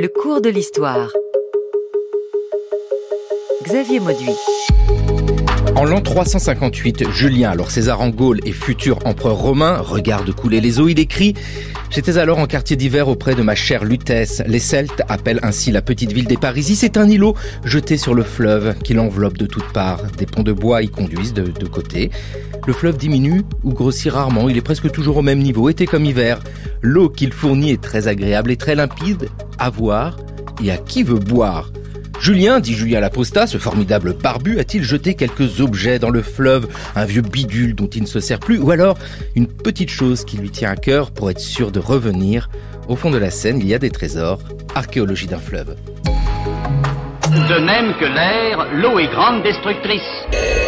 Le cours de l'histoire. Xavier Mauduit. En l'an 358, Julien, alors César en Gaule et futur empereur romain, regarde couler les eaux, il écrit « J'étais alors en quartier d'hiver auprès de ma chère Lutèce. Les Celtes appellent ainsi la petite ville des Parisis. C'est un îlot jeté sur le fleuve qui l'enveloppe de toutes parts. Des ponts de bois y conduisent de, de côté. Le fleuve diminue ou grossit rarement. Il est presque toujours au même niveau, été comme hiver. L'eau qu'il fournit est très agréable et très limpide à voir et à qui veut boire. Julien, dit Julien Laposta, ce formidable barbu, a-t-il jeté quelques objets dans le fleuve, un vieux bidule dont il ne se sert plus, ou alors une petite chose qui lui tient à cœur pour être sûr de revenir Au fond de la Seine, il y a des trésors, archéologie d'un fleuve. De même que l'air, l'eau est grande destructrice.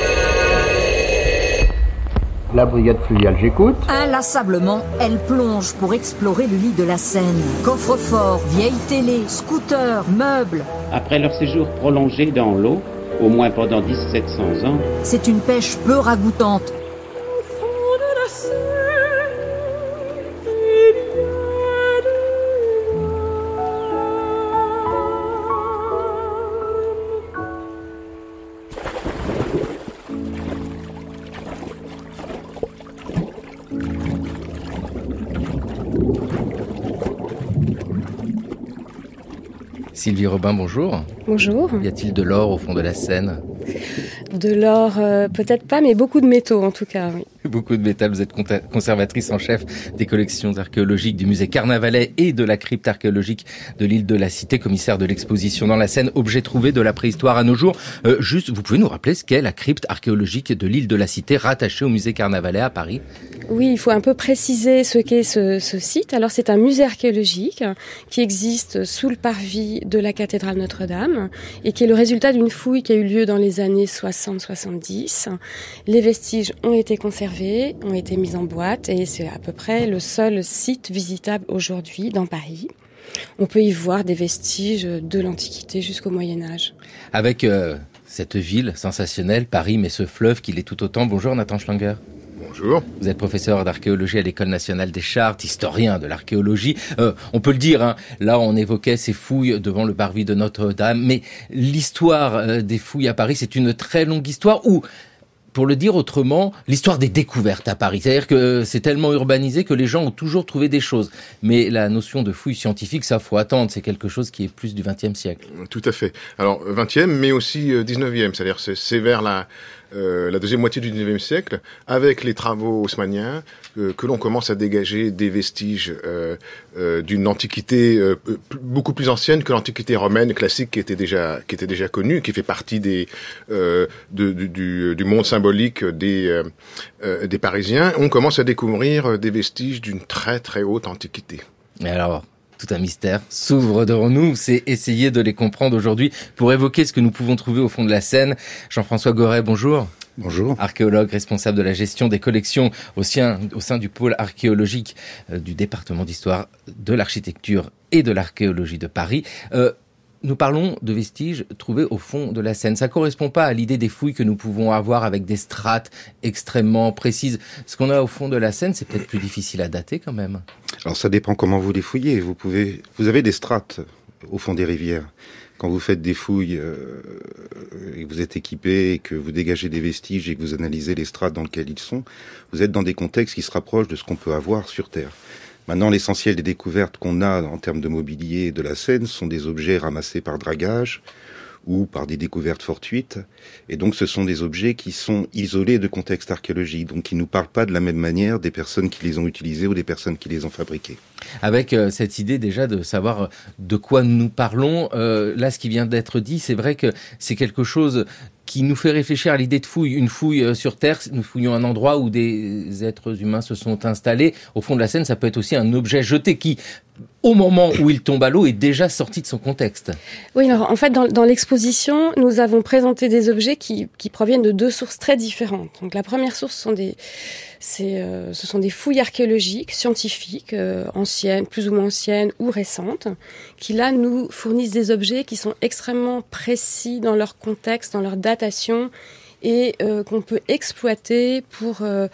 La brigade fluviale, j'écoute. Inlassablement, elle plonge pour explorer le lit de la Seine. Coffre-fort, vieille télé, scooter, meubles. Après leur séjour prolongé dans l'eau, au moins pendant 1700 ans. C'est une pêche peu ragoûtante, Sylvie Robin, bonjour. Bonjour. Y a-t-il de l'or au fond de la Seine De l'or, euh, peut-être pas, mais beaucoup de métaux en tout cas, oui. beaucoup de métal. Vous êtes conservatrice en chef des collections archéologiques du musée Carnavalet et de la crypte archéologique de l'île de la Cité, commissaire de l'exposition dans la scène objet trouvé de la préhistoire à nos jours. Euh, juste, vous pouvez nous rappeler ce qu'est la crypte archéologique de l'île de la Cité rattachée au musée Carnavalet à Paris Oui, il faut un peu préciser ce qu'est ce, ce site. Alors, c'est un musée archéologique qui existe sous le parvis de la cathédrale Notre-Dame et qui est le résultat d'une fouille qui a eu lieu dans les années 60-70. Les vestiges ont été conservés ont été mises en boîte et c'est à peu près le seul site visitable aujourd'hui dans Paris. On peut y voir des vestiges de l'Antiquité jusqu'au Moyen Âge. Avec euh, cette ville sensationnelle, Paris, mais ce fleuve qui l'est tout autant. Bonjour Nathan Schlanger. Bonjour. Vous êtes professeur d'archéologie à l'École nationale des chartes, historien de l'archéologie. Euh, on peut le dire, hein, là on évoquait ces fouilles devant le parvis de Notre-Dame, mais l'histoire euh, des fouilles à Paris, c'est une très longue histoire où pour le dire autrement, l'histoire des découvertes à Paris. C'est-à-dire que c'est tellement urbanisé que les gens ont toujours trouvé des choses. Mais la notion de fouille scientifique, ça faut attendre. C'est quelque chose qui est plus du XXe siècle. Tout à fait. Alors XXe, mais aussi XIXe. Euh, C'est-à-dire c'est vers la euh, la deuxième moitié du 19e siècle, avec les travaux haussmanniens, euh, que l'on commence à dégager des vestiges euh, d'une antiquité beaucoup plus ancienne que l'antiquité romaine classique qui était déjà qui était déjà connue, qui fait partie des du, du, monde symbolique des des Parisiens. On commence à découvrir des vestiges d'une très très haute antiquité. Mais alors, tout un mystère s'ouvre devant nous. C'est essayer de les comprendre aujourd'hui pour évoquer ce que nous pouvons trouver au fond de la scène. Jean-François Goret, bonjour. Bonjour. Archéologue responsable de la gestion des collections au sein, du pôle archéologique euh, du département d'histoire de l'architecture et de l'archéologie de Paris. Euh, nous parlons de vestiges trouvés au fond de la Seine. Ça correspond pas à l'idée des fouilles que nous pouvons avoir avec des strates extrêmement précises. Ce qu'on a au fond de la Seine, c'est peut-être plus difficile à dater quand même. Alors ça dépend comment vous les fouillez. Vous pouvez, vous avez des strates au fond des rivières. Quand vous faites des fouilles euh, et que vous êtes équipé et que vous dégagez des vestiges et que vous analysez les strates dans lesquelles ils sont, vous êtes dans des contextes qui se rapprochent de ce qu'on peut avoir sur Terre. Maintenant, l'essentiel des découvertes qu'on a en termes de mobilier de la scène sont des objets ramassés par dragage ou par des découvertes fortuites. Et donc, ce sont des objets qui sont isolés de contexte archéologique, donc qui ne nous parlent pas de la même manière des personnes qui les ont utilisés ou des personnes qui les ont fabriqués. Avec euh, cette idée déjà de savoir euh, de quoi nous parlons, euh, là, ce qui vient d'être dit, c'est vrai que c'est quelque chose qui nous fait réfléchir à l'idée de fouille. Une fouille euh, sur Terre, nous fouillons un endroit où des êtres humains se sont installés. Au fond de la scène, ça peut être aussi un objet jeté qui, au moment où il tombe à l'eau, est déjà sorti de son contexte. Oui, alors en fait, dans, l'exposition, nous avons présenté des objets qui, proviennent de deux sources très différentes. Donc la première source, sont des, euh, ce sont des fouilles archéologiques, scientifiques, euh, anciennes, plus ou moins anciennes ou récentes, qui là nous fournissent des objets qui sont extrêmement précis dans leur contexte, dans leur datation, et euh, qu'on peut exploiter pour euh,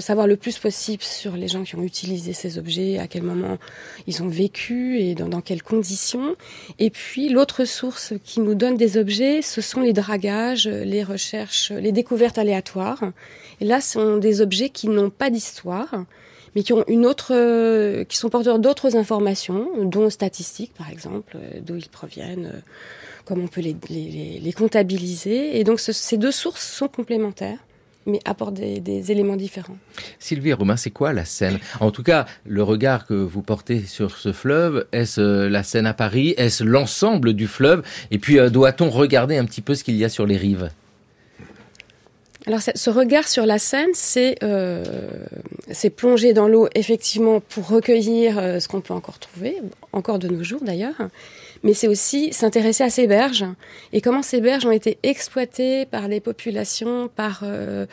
savoir le plus possible sur les gens qui ont utilisé ces objets, à quel moment ils ont vécu et dans, quelles conditions. Et puis l'autre source qui nous donne des objets, ce sont les dragages, les recherches, les découvertes aléatoires. Et là, ce sont des objets qui n'ont pas d'histoire mais qui ont une autre, euh, qui sont porteurs d'autres informations, dont statistiques par exemple, d'où ils proviennent, comment on peut les, comptabiliser. Et donc ces deux sources sont complémentaires mais apportent des, éléments différents. Sylvie Romain, c'est quoi la Seine En tout cas, le regard que vous portez sur ce fleuve, est-ce euh, la Seine à Paris Est-ce l'ensemble du fleuve Et puis, euh, doit-on regarder un petit peu ce qu'il y a sur les rives alors ce regard sur la Seine, euh, c'est plonger dans l'eau effectivement pour recueillir ce qu'on peut encore trouver, encore de nos jours d'ailleurs, mais c'est aussi s'intéresser à ces berges et comment ces berges ont été exploitées par les populations, par euh,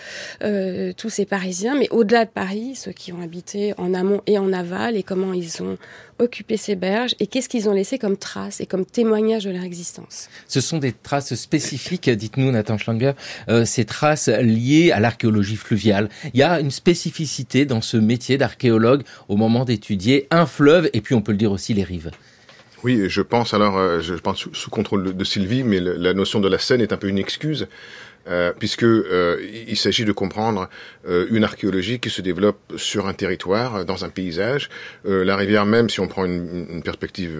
euh, tous ces Parisiens, mais au-delà de Paris, ceux qui ont habité en amont et en aval, et comment ils ont occupé ces berges, et qu'est-ce qu'ils ont laissé comme traces et comme témoignages de leur existence. Ce sont des traces spécifiques, dites-nous Nathan Schlanger, euh, ces traces liées à l'archéologie fluviale. Il y a une spécificité dans ce métier d'archéologue au moment d'étudier un fleuve, et puis on peut le dire aussi les rives. Oui, je pense alors, euh, je pense sous, contrôle de Sylvie, mais la notion de la scène est un peu une excuse. Euh, puisque euh, il s'agit de comprendre une archéologie qui se développe sur un territoire, dans un paysage. la rivière même, si on prend une, perspective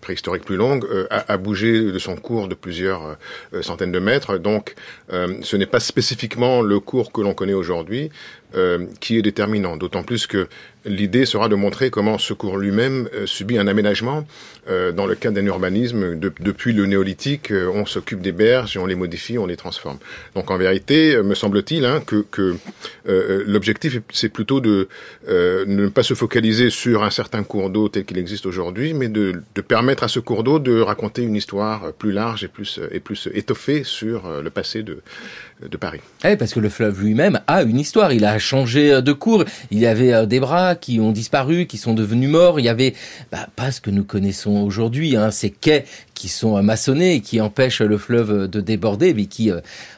préhistorique plus longue, a, bougé de son cours de plusieurs centaines de mètres. Donc, ce n'est pas spécifiquement le cours que l'on connaît aujourd'hui, euh, qui est déterminant, d'autant plus que l'idée sera de montrer comment ce cours lui-même euh, subit un aménagement euh, dans le cadre d'un urbanisme. depuis le néolithique, on s'occupe des berges, et on les modifie, on les transforme. Donc en vérité, me semble-t-il, hein, que, l'objectif, c'est plutôt de ne pas se focaliser sur un certain cours d'eau tel qu'il existe aujourd'hui, mais de, permettre à ce cours d'eau de raconter une histoire plus large et et plus étoffée sur le passé de, de Paris. Eh, parce que le fleuve lui-même a une histoire. Il a changé euh, de cours. Il y avait euh, des bras qui ont disparu, qui sont devenus morts. Il y avait bah, pas ce que nous connaissons aujourd'hui, hein. ces quais qui sont euh, maçonnés et qui empêchent le fleuve de déborder, mais qui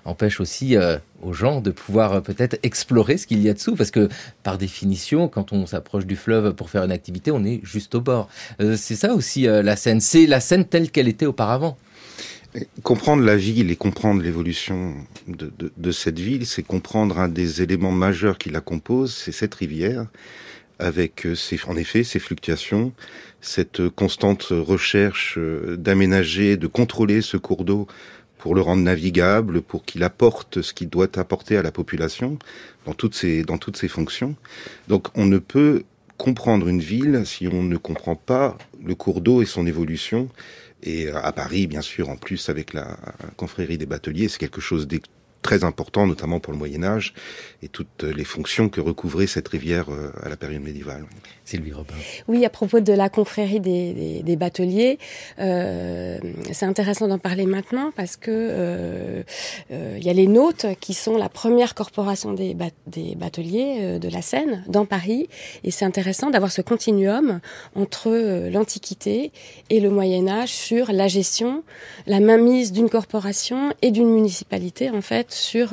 empêchent aussi aux gens de pouvoir peut-être explorer ce qu'il y a dessous, parce que par définition, quand on s'approche du fleuve pour faire une activité, on est juste au bord. c'est ça aussi la scène. C'est la scène telle qu'elle était auparavant. Comprendre la ville et comprendre l'évolution de, de, de, cette ville, c'est comprendre un des éléments majeurs qui la compose, c'est cette rivière, avec euh, ses, en effet ses fluctuations, cette constante recherche euh, d'aménager, de contrôler ce cours d'eau pour le rendre navigable, pour qu'il apporte ce qu'il doit apporter à la population dans toutes ses, dans toutes ses fonctions. Donc on ne peut comprendre une ville si on ne comprend pas le cours d'eau et son évolution et euh, à Paris, bien sûr, en plus avec la confrérie des bateliers, c'est quelque chose de très important, notamment pour le Moyen Âge et toutes les fonctions que recouvrait cette rivière euh, à la période médiévale. Sylvie Robin. Oui, à propos de la confrérie des, des, euh, c'est intéressant d'en parler maintenant parce que euh, il euh, y a les Nautes qui sont la première corporation des, des bateliers de la Seine dans Paris et c'est intéressant d'avoir ce continuum entre l'Antiquité et le Moyen Âge sur la gestion, la mainmise d'une corporation et d'une municipalité en fait sur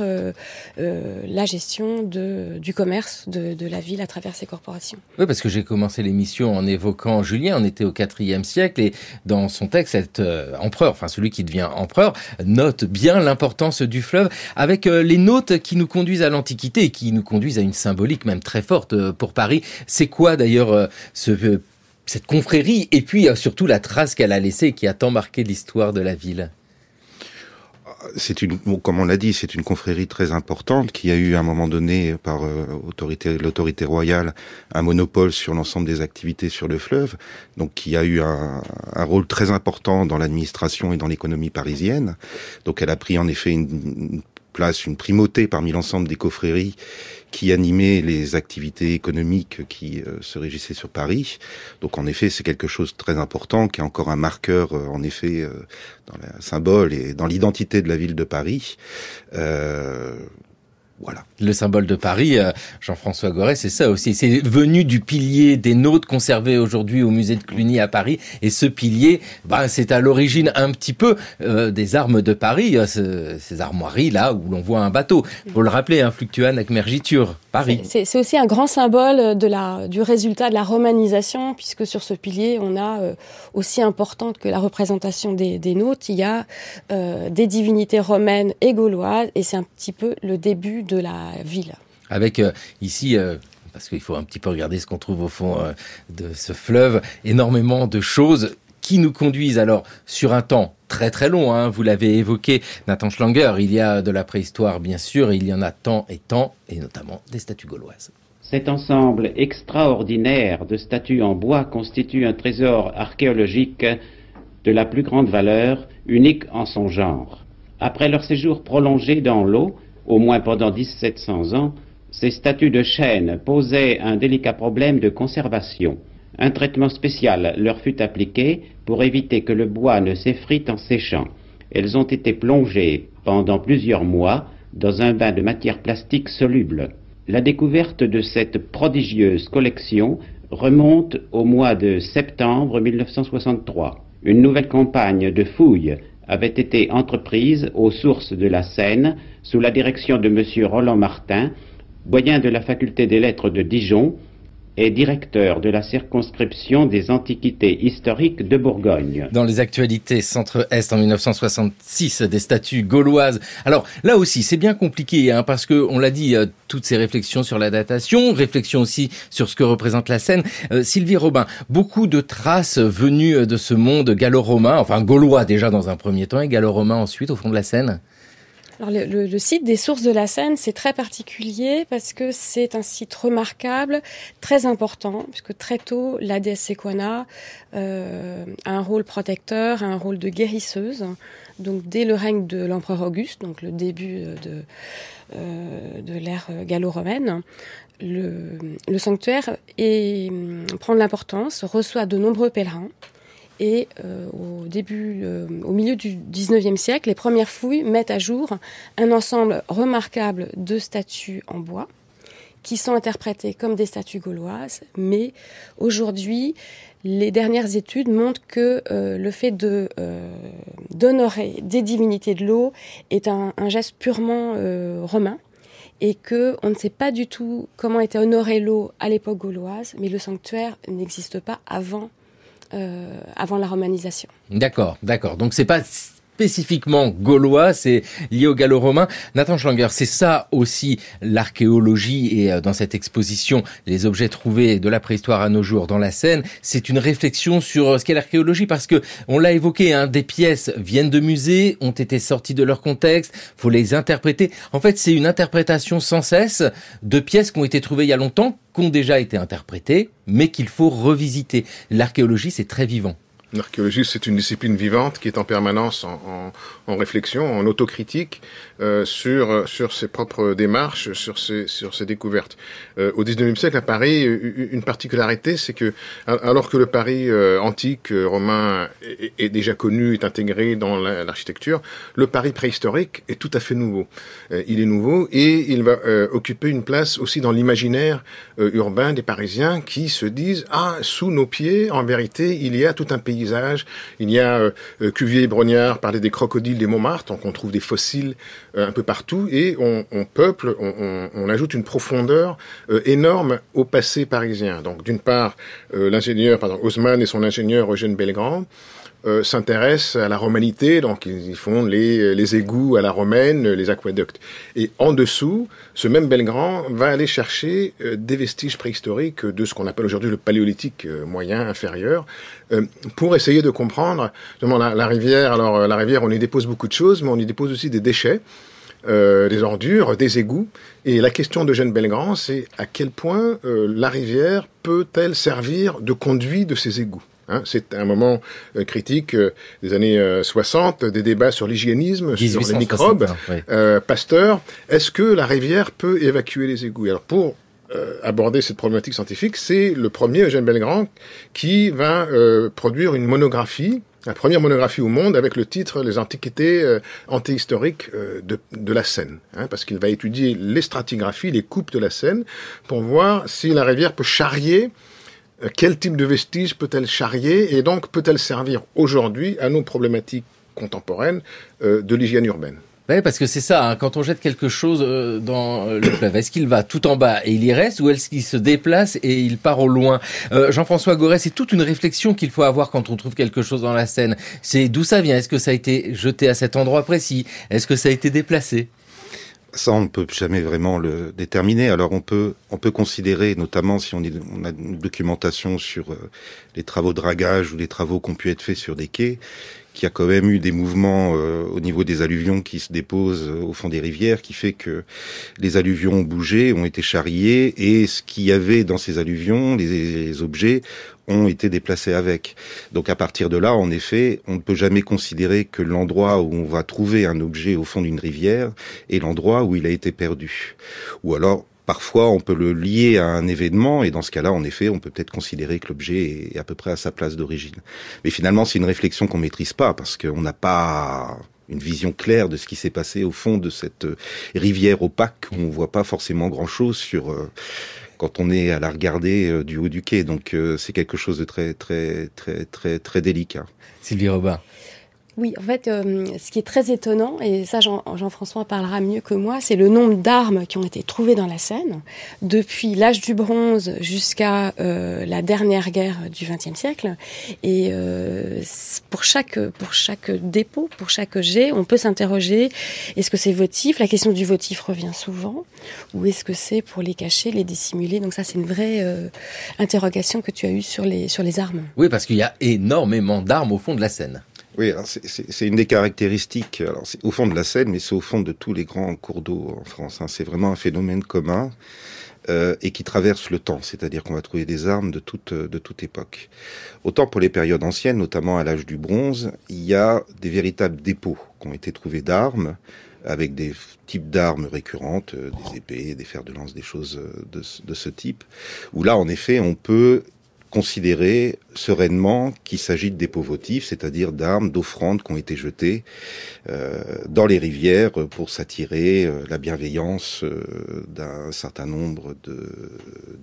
la gestion de, du commerce de, la ville à travers ces corporations. Oui, parce que j'ai commencé l'émission en évoquant Julien, on était au IVe siècle, et dans son texte, cet euh, empereur, enfin celui qui devient empereur, note bien l'importance du fleuve, avec euh, les notes qui nous conduisent à l'Antiquité et qui nous conduisent à une symbolique même très forte euh, pour Paris. C'est quoi d'ailleurs cette confrérie et puis surtout la trace qu'elle a laissée qui a tant marqué l'histoire de la ville c'est une, comme on l'a dit, c'est une confrérie très importante qui a eu à un moment donné, par euh, l'autorité royale, un monopole sur l'ensemble des activités sur le fleuve, donc qui a eu un, rôle très important dans l'administration et dans l'économie parisienne. Donc elle a pris en effet une, une place, une primauté parmi l'ensemble des confréries qui animait les activités économiques qui euh, se régissaient sur Paris. Donc en effet, c'est quelque chose de très important qui est encore un marqueur, euh, en effet, euh, dans le symbole et dans l'identité de la ville de Paris. Voilà. Le symbole de Paris, euh, Jean-François Goret, c'est ça aussi. C'est venu du pilier des nôtres conservé aujourd'hui au musée de Cluny à Paris. Et ce pilier, ben, c'est à l'origine un petit peu euh, des armes de Paris, euh, ces armoiries là où l'on voit un bateau. pour le rappeler, un hein, fluctuane avec mergiture, Paris. C'est aussi un grand symbole de la, du résultat de la romanisation, puisque sur ce pilier, on a aussi importante que la représentation des, des nôtres, il y a des divinités romaines et gauloises, et c'est un petit peu le début de la ville. Avec euh, ici euh, parce qu'il faut un petit peu regarder ce qu'on trouve au fond euh, de ce fleuve, énormément de choses qui nous conduisent alors sur un temps très très long, hein, vous l'avez évoqué, Nathan Schlanger, il y a de la préhistoire bien sûr, il y en a tant et tant, et notamment des statues gauloises. Cet ensemble extraordinaire de statues en bois constitue un trésor archéologique de la plus grande valeur, unique en son genre. Après leur séjour prolongé dans l'eau, au moins pendant 1700 ans, ces statues de chêne posaient un délicat problème de conservation. Un traitement spécial leur fut appliqué pour éviter que le bois ne s'effrite en séchant. Elles ont été plongées pendant plusieurs mois dans un bain de matière plastique soluble. La découverte de cette prodigieuse collection remonte au mois de septembre 1963. Une nouvelle campagne de fouilles avait été entreprise aux sources de la Seine sous la direction de M. Roland Martin, doyen de la faculté des lettres de Dijon, est directeur de la circonscription des antiquités historiques de Bourgogne. Dans les actualités centre-est en 1966 des statues gauloises. Alors là aussi c'est bien compliqué hein, parce que on l'a dit euh, toutes ces réflexions sur la datation, réflexions aussi sur ce que représente la scène. Euh, Sylvie Robin, beaucoup de traces venues euh, de ce monde gallo-romain, enfin gaulois déjà dans un premier temps et gallo-romain ensuite au fond de la scène le, site des sources de la Seine, c'est très particulier parce que c'est un site remarquable, très important, puisque très tôt, la déesse Sequana euh, a un rôle protecteur, un rôle de guérisseuse. Donc dès le règne de l'empereur Auguste, donc le début euh, euh, de, l'ère gallo-romaine, le, sanctuaire hum, prend de l'importance, reçoit de nombreux pèlerins. Et euh, au début, au milieu du 19e siècle, les premières fouilles mettent à jour un ensemble remarquable de statues en bois qui sont interprétées comme des statues gauloises. Mais aujourd'hui, les dernières études montrent que euh, le fait euh, d'honorer des divinités de l'eau est un, geste purement romain et que on ne sait pas du tout comment était honorée l'eau à l'époque gauloise, mais le sanctuaire n'existe pas avant euh, avant la romanisation. D'accord, d'accord. Donc c'est pas spécifiquement gaulois, c'est lié au gallo-romain. Nathan Schlanger, c'est ça aussi l'archéologie et euh, dans cette exposition, les objets trouvés de la préhistoire à nos jours dans la Seine, c'est une réflexion sur euh, ce qu'est l'archéologie parce que on l'a évoqué, hein, des pièces viennent de musées, ont été sorties de leur contexte, faut les interpréter. En fait, c'est une interprétation sans cesse de pièces qui ont été trouvées il y a longtemps, qui ont déjà été interprétées, mais qu'il faut revisiter. L'archéologie, c'est très vivant. L'archéologie, c'est une discipline vivante qui est en permanence en, réflexion, en autocritique, euh, sur euh, sur ses propres démarches, sur ses sur ses découvertes. Euh, au 19 siècle à Paris, une particularité, c'est que alors que le Paris antique romain est, déjà connu, est intégré dans l'architecture, le Paris préhistorique est tout à fait nouveau. il est nouveau et il va occuper une place aussi dans l'imaginaire urbain des Parisiens qui se disent ah sous nos pieds en vérité il y a tout un paysage, il y a Cuvier et Brognard parlaient des crocodiles des Montmartre, donc on trouve des fossiles euh, un peu partout et on, peuple, on, ajoute une profondeur euh, énorme au passé parisien. Donc d'une part, euh, l'ingénieur, pardon, Haussmann et son ingénieur Eugène Belgrand, euh, s'intéressent à la romanité, donc ils, font les, égouts à la romaine, les aqueducts. Et en dessous, ce même Belgrand va aller chercher euh, des vestiges préhistoriques de ce qu'on appelle aujourd'hui le paléolithique euh, moyen inférieur, pour essayer de comprendre justement la, rivière. Alors la rivière, on y dépose beaucoup de choses, mais on y dépose aussi des déchets. des ordures, des égouts. Et la question de d'Eugène Belgrand, c'est à quel point la rivière peut-elle servir de conduit de ces égouts Hein, c'est un moment euh, critique euh, des années 60, euh, des débats sur l'hygiénisme, sur les microbes. Pasteur, est-ce que la rivière peut évacuer les égouts pour aborder cette problématique scientifique, c'est le premier Eugène Belgrand qui va produire une monographie la première monographie au monde avec le titre Les antiquités antéhistoriques de, la Seine, hein, parce qu'il va étudier les stratigraphies, les coupes de la Seine, pour voir si la rivière peut charrier euh, quel type de vestige peut-elle charrier et donc peut-elle servir aujourd'hui à nos problématiques contemporaines euh, de l'hygiène urbaine oui, parce que c'est ça, hein. quand on jette quelque chose euh, dans le fleuve, est-ce qu'il va tout en bas et il y reste ou est-ce qu'il se déplace et il part au loin Jean-François Goret, c'est toute une réflexion qu'il faut avoir quand on trouve quelque chose dans la Seine. C'est d'où ça vient Est-ce que ça a été jeté à cet endroit précis Est-ce que ça a été déplacé ça, on ne peut jamais vraiment le déterminer. Alors, on peut, on peut considérer, notamment si on, est, on a une documentation sur euh, les travaux de dragage ou les travaux qui ont pu être faits sur des quais, qu'il y a quand même eu des mouvements euh, au niveau des alluvions qui se déposent euh, au fond des rivières, qui fait que les alluvions ont bougé, ont été charriées, et ce qu'il y avait dans ces alluvions, les, les objets, ont été déplacés avec. Donc à partir de là, en effet, on ne peut jamais considérer que l'endroit où on va trouver un objet au fond d'une rivière est l'endroit où il a été perdu. Ou alors, Parfois, on peut le lier à un événement, et dans ce cas-là, en effet, on peut peut-être considérer que l'objet est à peu près à sa place d'origine. Mais finalement, c'est une réflexion qu'on maîtrise pas, parce qu'on n'a pas une vision claire de ce qui s'est passé au fond de cette euh, rivière opaque. où On ne voit pas forcément grand-chose sur euh, quand on est à la regarder euh, du haut du quai. Donc, c'est quelque chose de très, très, très, très, très délicat. Sylvie Robin. Oui, en fait, euh, ce qui est très étonnant, et ça Jean-François parlera mieux que moi, c'est le nombre d'armes qui ont été trouvées dans la Seine, depuis l'âge du bronze jusqu'à euh, la dernière guerre du XXe siècle. Et euh, pour, chaque, pour chaque dépôt, pour chaque jet, on peut s'interroger, est-ce que c'est votif La question du votif revient souvent, ou est-ce que c'est pour les cacher, les dissimuler Donc ça, c'est une vraie interrogation que tu as eue sur les, sur les armes. Oui, parce qu'il y a énormément d'armes au fond de la Seine. Oui, c'est une des caractéristiques. Alors, c'est au fond de la Seine, mais c'est au fond de tous les grands cours d'eau en France. Hein. C'est vraiment un phénomène commun euh, et qui traverse le temps. C'est-à-dire qu'on va trouver des armes de toute de toute époque. Autant pour les périodes anciennes, notamment à l'âge du bronze, il y a des véritables dépôts qui ont été trouvés d'armes avec des types d'armes récurrentes, euh, des épées, des fers de lance, des choses euh, de, ce type, où là, en effet, on peut considérer sereinement qu'il s'agit de dépôts votifs, c'est-à-dire d'armes, d'offrandes qui ont été jetées euh, dans les rivières pour s'attirer euh, la bienveillance euh, d'un certain nombre de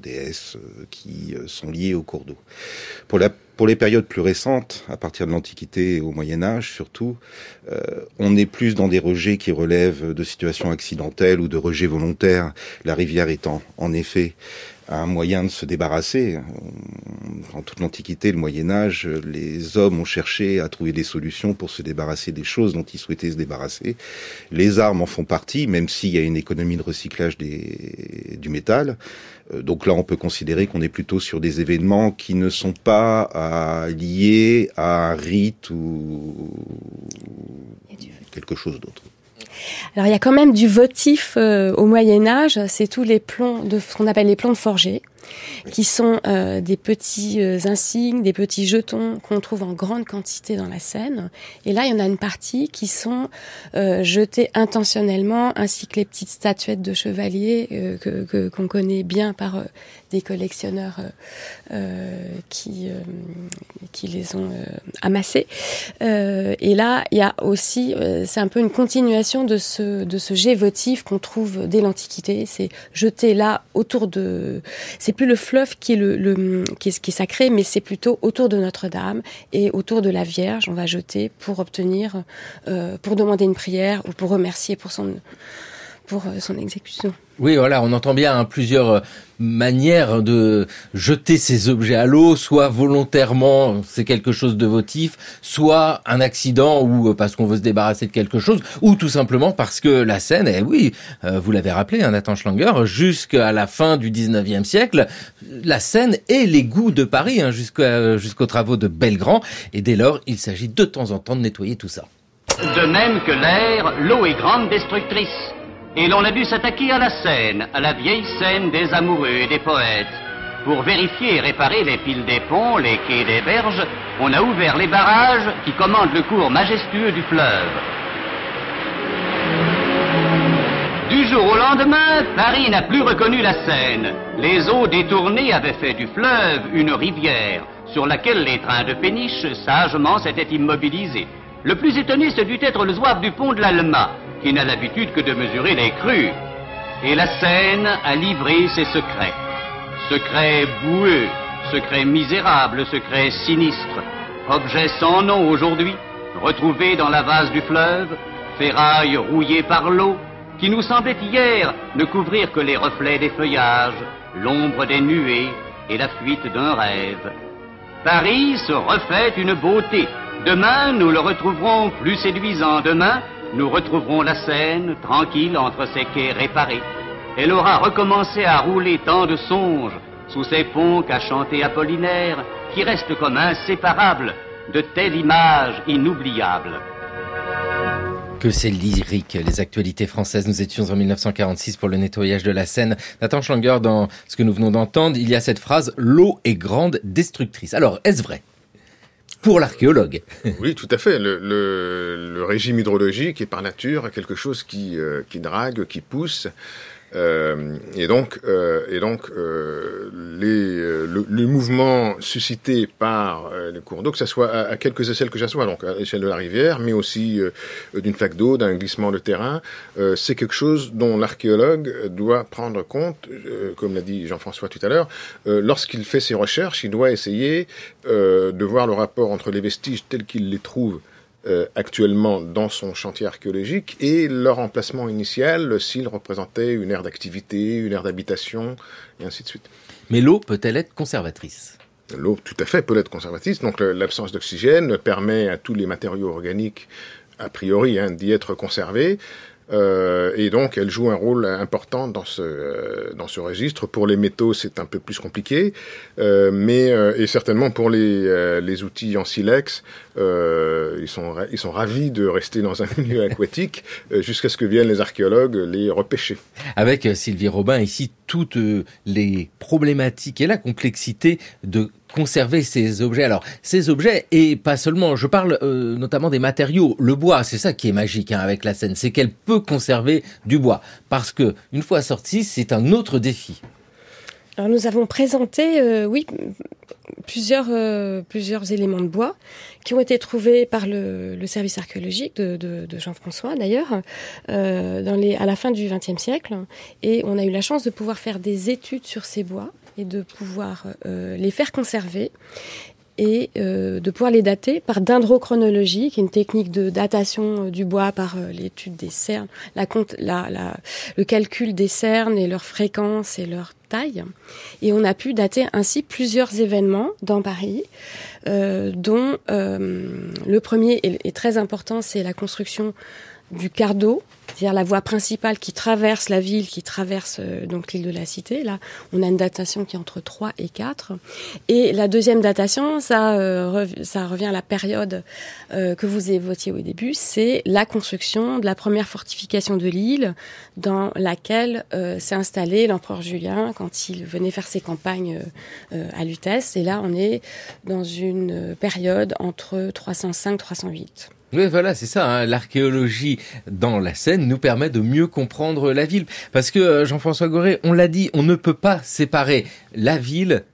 déesses qui sont liées au cours d'eau. Pour, les périodes plus récentes, à partir de l'Antiquité et au Moyen Âge surtout, on est plus dans des rejets qui relèvent de situations accidentelles ou de rejets volontaires, la rivière étant en effet un moyen de se débarrasser. En toute l'Antiquité, le Moyen Âge, les hommes ont cherché à trouver des solutions pour se débarrasser des choses dont ils souhaitaient se débarrasser. Les armes en font partie, même s'il y a une économie de recyclage des, du métal. Euh, donc là, on peut considérer qu'on est plutôt sur des événements qui ne sont pas à, euh, liés à un rite ou quelque chose d'autre. Alors il y a quand même du votif euh, au Moyen Âge, c'est tous les plans de ce qu'on appelle les de forgés qui sont euh, des petits euh, insignes, des petits jetons qu'on trouve en grande quantité dans la Seine. Et là, il y en a une partie qui sont jetées euh, jetés intentionnellement, ainsi que les petites statuettes de chevaliers que qu'on connaît bien par des collectionneurs qui qui les ont amassés. et là, il y a aussi, c'est un peu une continuation de ce de ce jet votif qu'on trouve dès l'Antiquité. C'est jeté là autour de, plus le fleuve qui est le, qui, est, sacré, mais c'est plutôt autour de Notre-Dame et autour de la Vierge. On va jeter pour obtenir, euh, pour demander une prière ou pour remercier pour son euh, son exécution. Oui, voilà, on entend bien hein, plusieurs euh, manières de jeter ces objets à l'eau, soit volontairement, c'est quelque chose de votif, soit un accident ou euh, parce qu'on veut se débarrasser de quelque chose, ou tout simplement parce que la scène, et eh oui, vous l'avez rappelé, hein, Nathan Schlanger, jusqu'à la fin du 19e siècle, la scène et les de Paris, hein, jusqu'aux travaux de Belgrand, et dès lors, il s'agit de temps en temps de nettoyer tout ça. De même que l'air, l'eau est grande destructrice. Et l'on a dû s'attaquer à la scène, à la vieille scène des amoureux et des poètes. Pour vérifier et réparer les piles des ponts, les quais des berges, on a ouvert les barrages qui commandent le cours majestueux du fleuve. Du jour au lendemain, Paris n'a plus reconnu la Seine. Les eaux détournées avaient fait du fleuve une rivière sur laquelle les trains de péniche sagement s'étaient immobilisés. Le plus étonné, se dut être le zouave du pont de l'Alma, qui n'a l'habitude que de mesurer les crues. Et la Seine a livré ses secrets. Secrets boueux, secrets misérables, secrets sinistres. Objets sans nom aujourd'hui, retrouvés dans la vase du fleuve, ferrailles rouillées par l'eau, qui nous semblait hier ne couvrir que les reflets des feuillages, l'ombre des nuées et la fuite d'un rêve. Paris se refait une beauté, Demain, nous le retrouverons plus séduisant. Demain, nous retrouverons la Seine tranquille entre ses quais réparés. Elle aura recommencé à rouler tant de songes sous ses ponts qu'a chanté Apollinaire, qui reste comme inséparable de telle image inoubliable. Que c'est lyrique, les actualités françaises. Nous étions en 1946 pour le nettoyage de la Seine. Nathan Schlanger, dans ce que nous venons d'entendre, il y a cette phrase « L'eau est grande destructrice ». Alors, est-ce vrai pour l'archéologue. oui, tout à fait. Le, régime hydrologique est par nature quelque chose qui, euh, qui drague, qui pousse. Euh, et donc, euh, et donc euh, les, euh, le, mouvement suscité par euh, les cours d'eau, que ce soit à, quelques échelles que ce soit, donc à l'échelle de la rivière, mais aussi d'une flaque d'eau, d'un glissement de terrain, c'est quelque chose dont l'archéologue doit prendre compte, comme l'a dit Jean-François tout à l'heure, lorsqu'il fait ses recherches, il doit essayer de voir le rapport entre les vestiges tels qu'il les trouve euh, actuellement dans son chantier archéologique et leur emplacement initial, s'il représentait une aire d'activité, une aire d'habitation, et ainsi de suite. Mais l'eau peut-elle être conservatrice L'eau, tout à fait, peut être conservatrice. Donc l'absence d'oxygène permet à tous les matériaux organiques, a priori, hein, d'y être conservés. Euh, et donc, elle joue un rôle important dans ce, euh, dans ce registre. Pour les métaux, c'est un peu plus compliqué, euh, mais et certainement pour les, les outils en silex, ils, sont, ils sont ravis de rester dans un milieu aquatique jusqu'à ce que viennent les archéologues les repêcher. Avec Sylvie Robin, ici, toutes les problématiques et la complexité de conserver ces objets. Alors, ces objets, et pas seulement, je parle euh, notamment des matériaux. Le bois, c'est ça qui est magique hein, avec la scène, c'est qu'elle peut conserver du bois. Parce que, une fois sorti, c'est un autre défi. Alors, nous avons présenté, euh, oui, plusieurs, euh, plusieurs éléments de bois qui ont été trouvés par le, service archéologique de, Jean-François d'ailleurs à la fin du XXe siècle. Et on a eu la chance de pouvoir faire des études sur ces bois et de pouvoir euh, les faire conserver et euh, de pouvoir les dater par dendrochronologie, qui est une technique de datation euh, du bois par l'étude des cernes, le calcul des cernes et leur fréquence et leur taille. Et on a pu dater ainsi plusieurs événements dans Paris, dont le premier est, est très important, c'est la construction du cardo c'est-à-dire la voie principale qui traverse la ville, qui traverse euh, donc l'île de la Cité. Là, on a une datation qui est entre 3 et 4. Et la deuxième datation, ça, euh, revient à la période euh, que vous évoquiez au début, c'est la construction de la première fortification de l'île dans laquelle s'est installé l'empereur Julien quand il venait faire ses campagnes à Lutèce. Et là, on est dans une période entre 305 308. Oui, voilà, c'est ça. Hein. L'archéologie dans la Seine nous permet de mieux comprendre la ville. Parce que, euh, Jean-François Goré, on l'a dit, on ne peut pas séparer la ville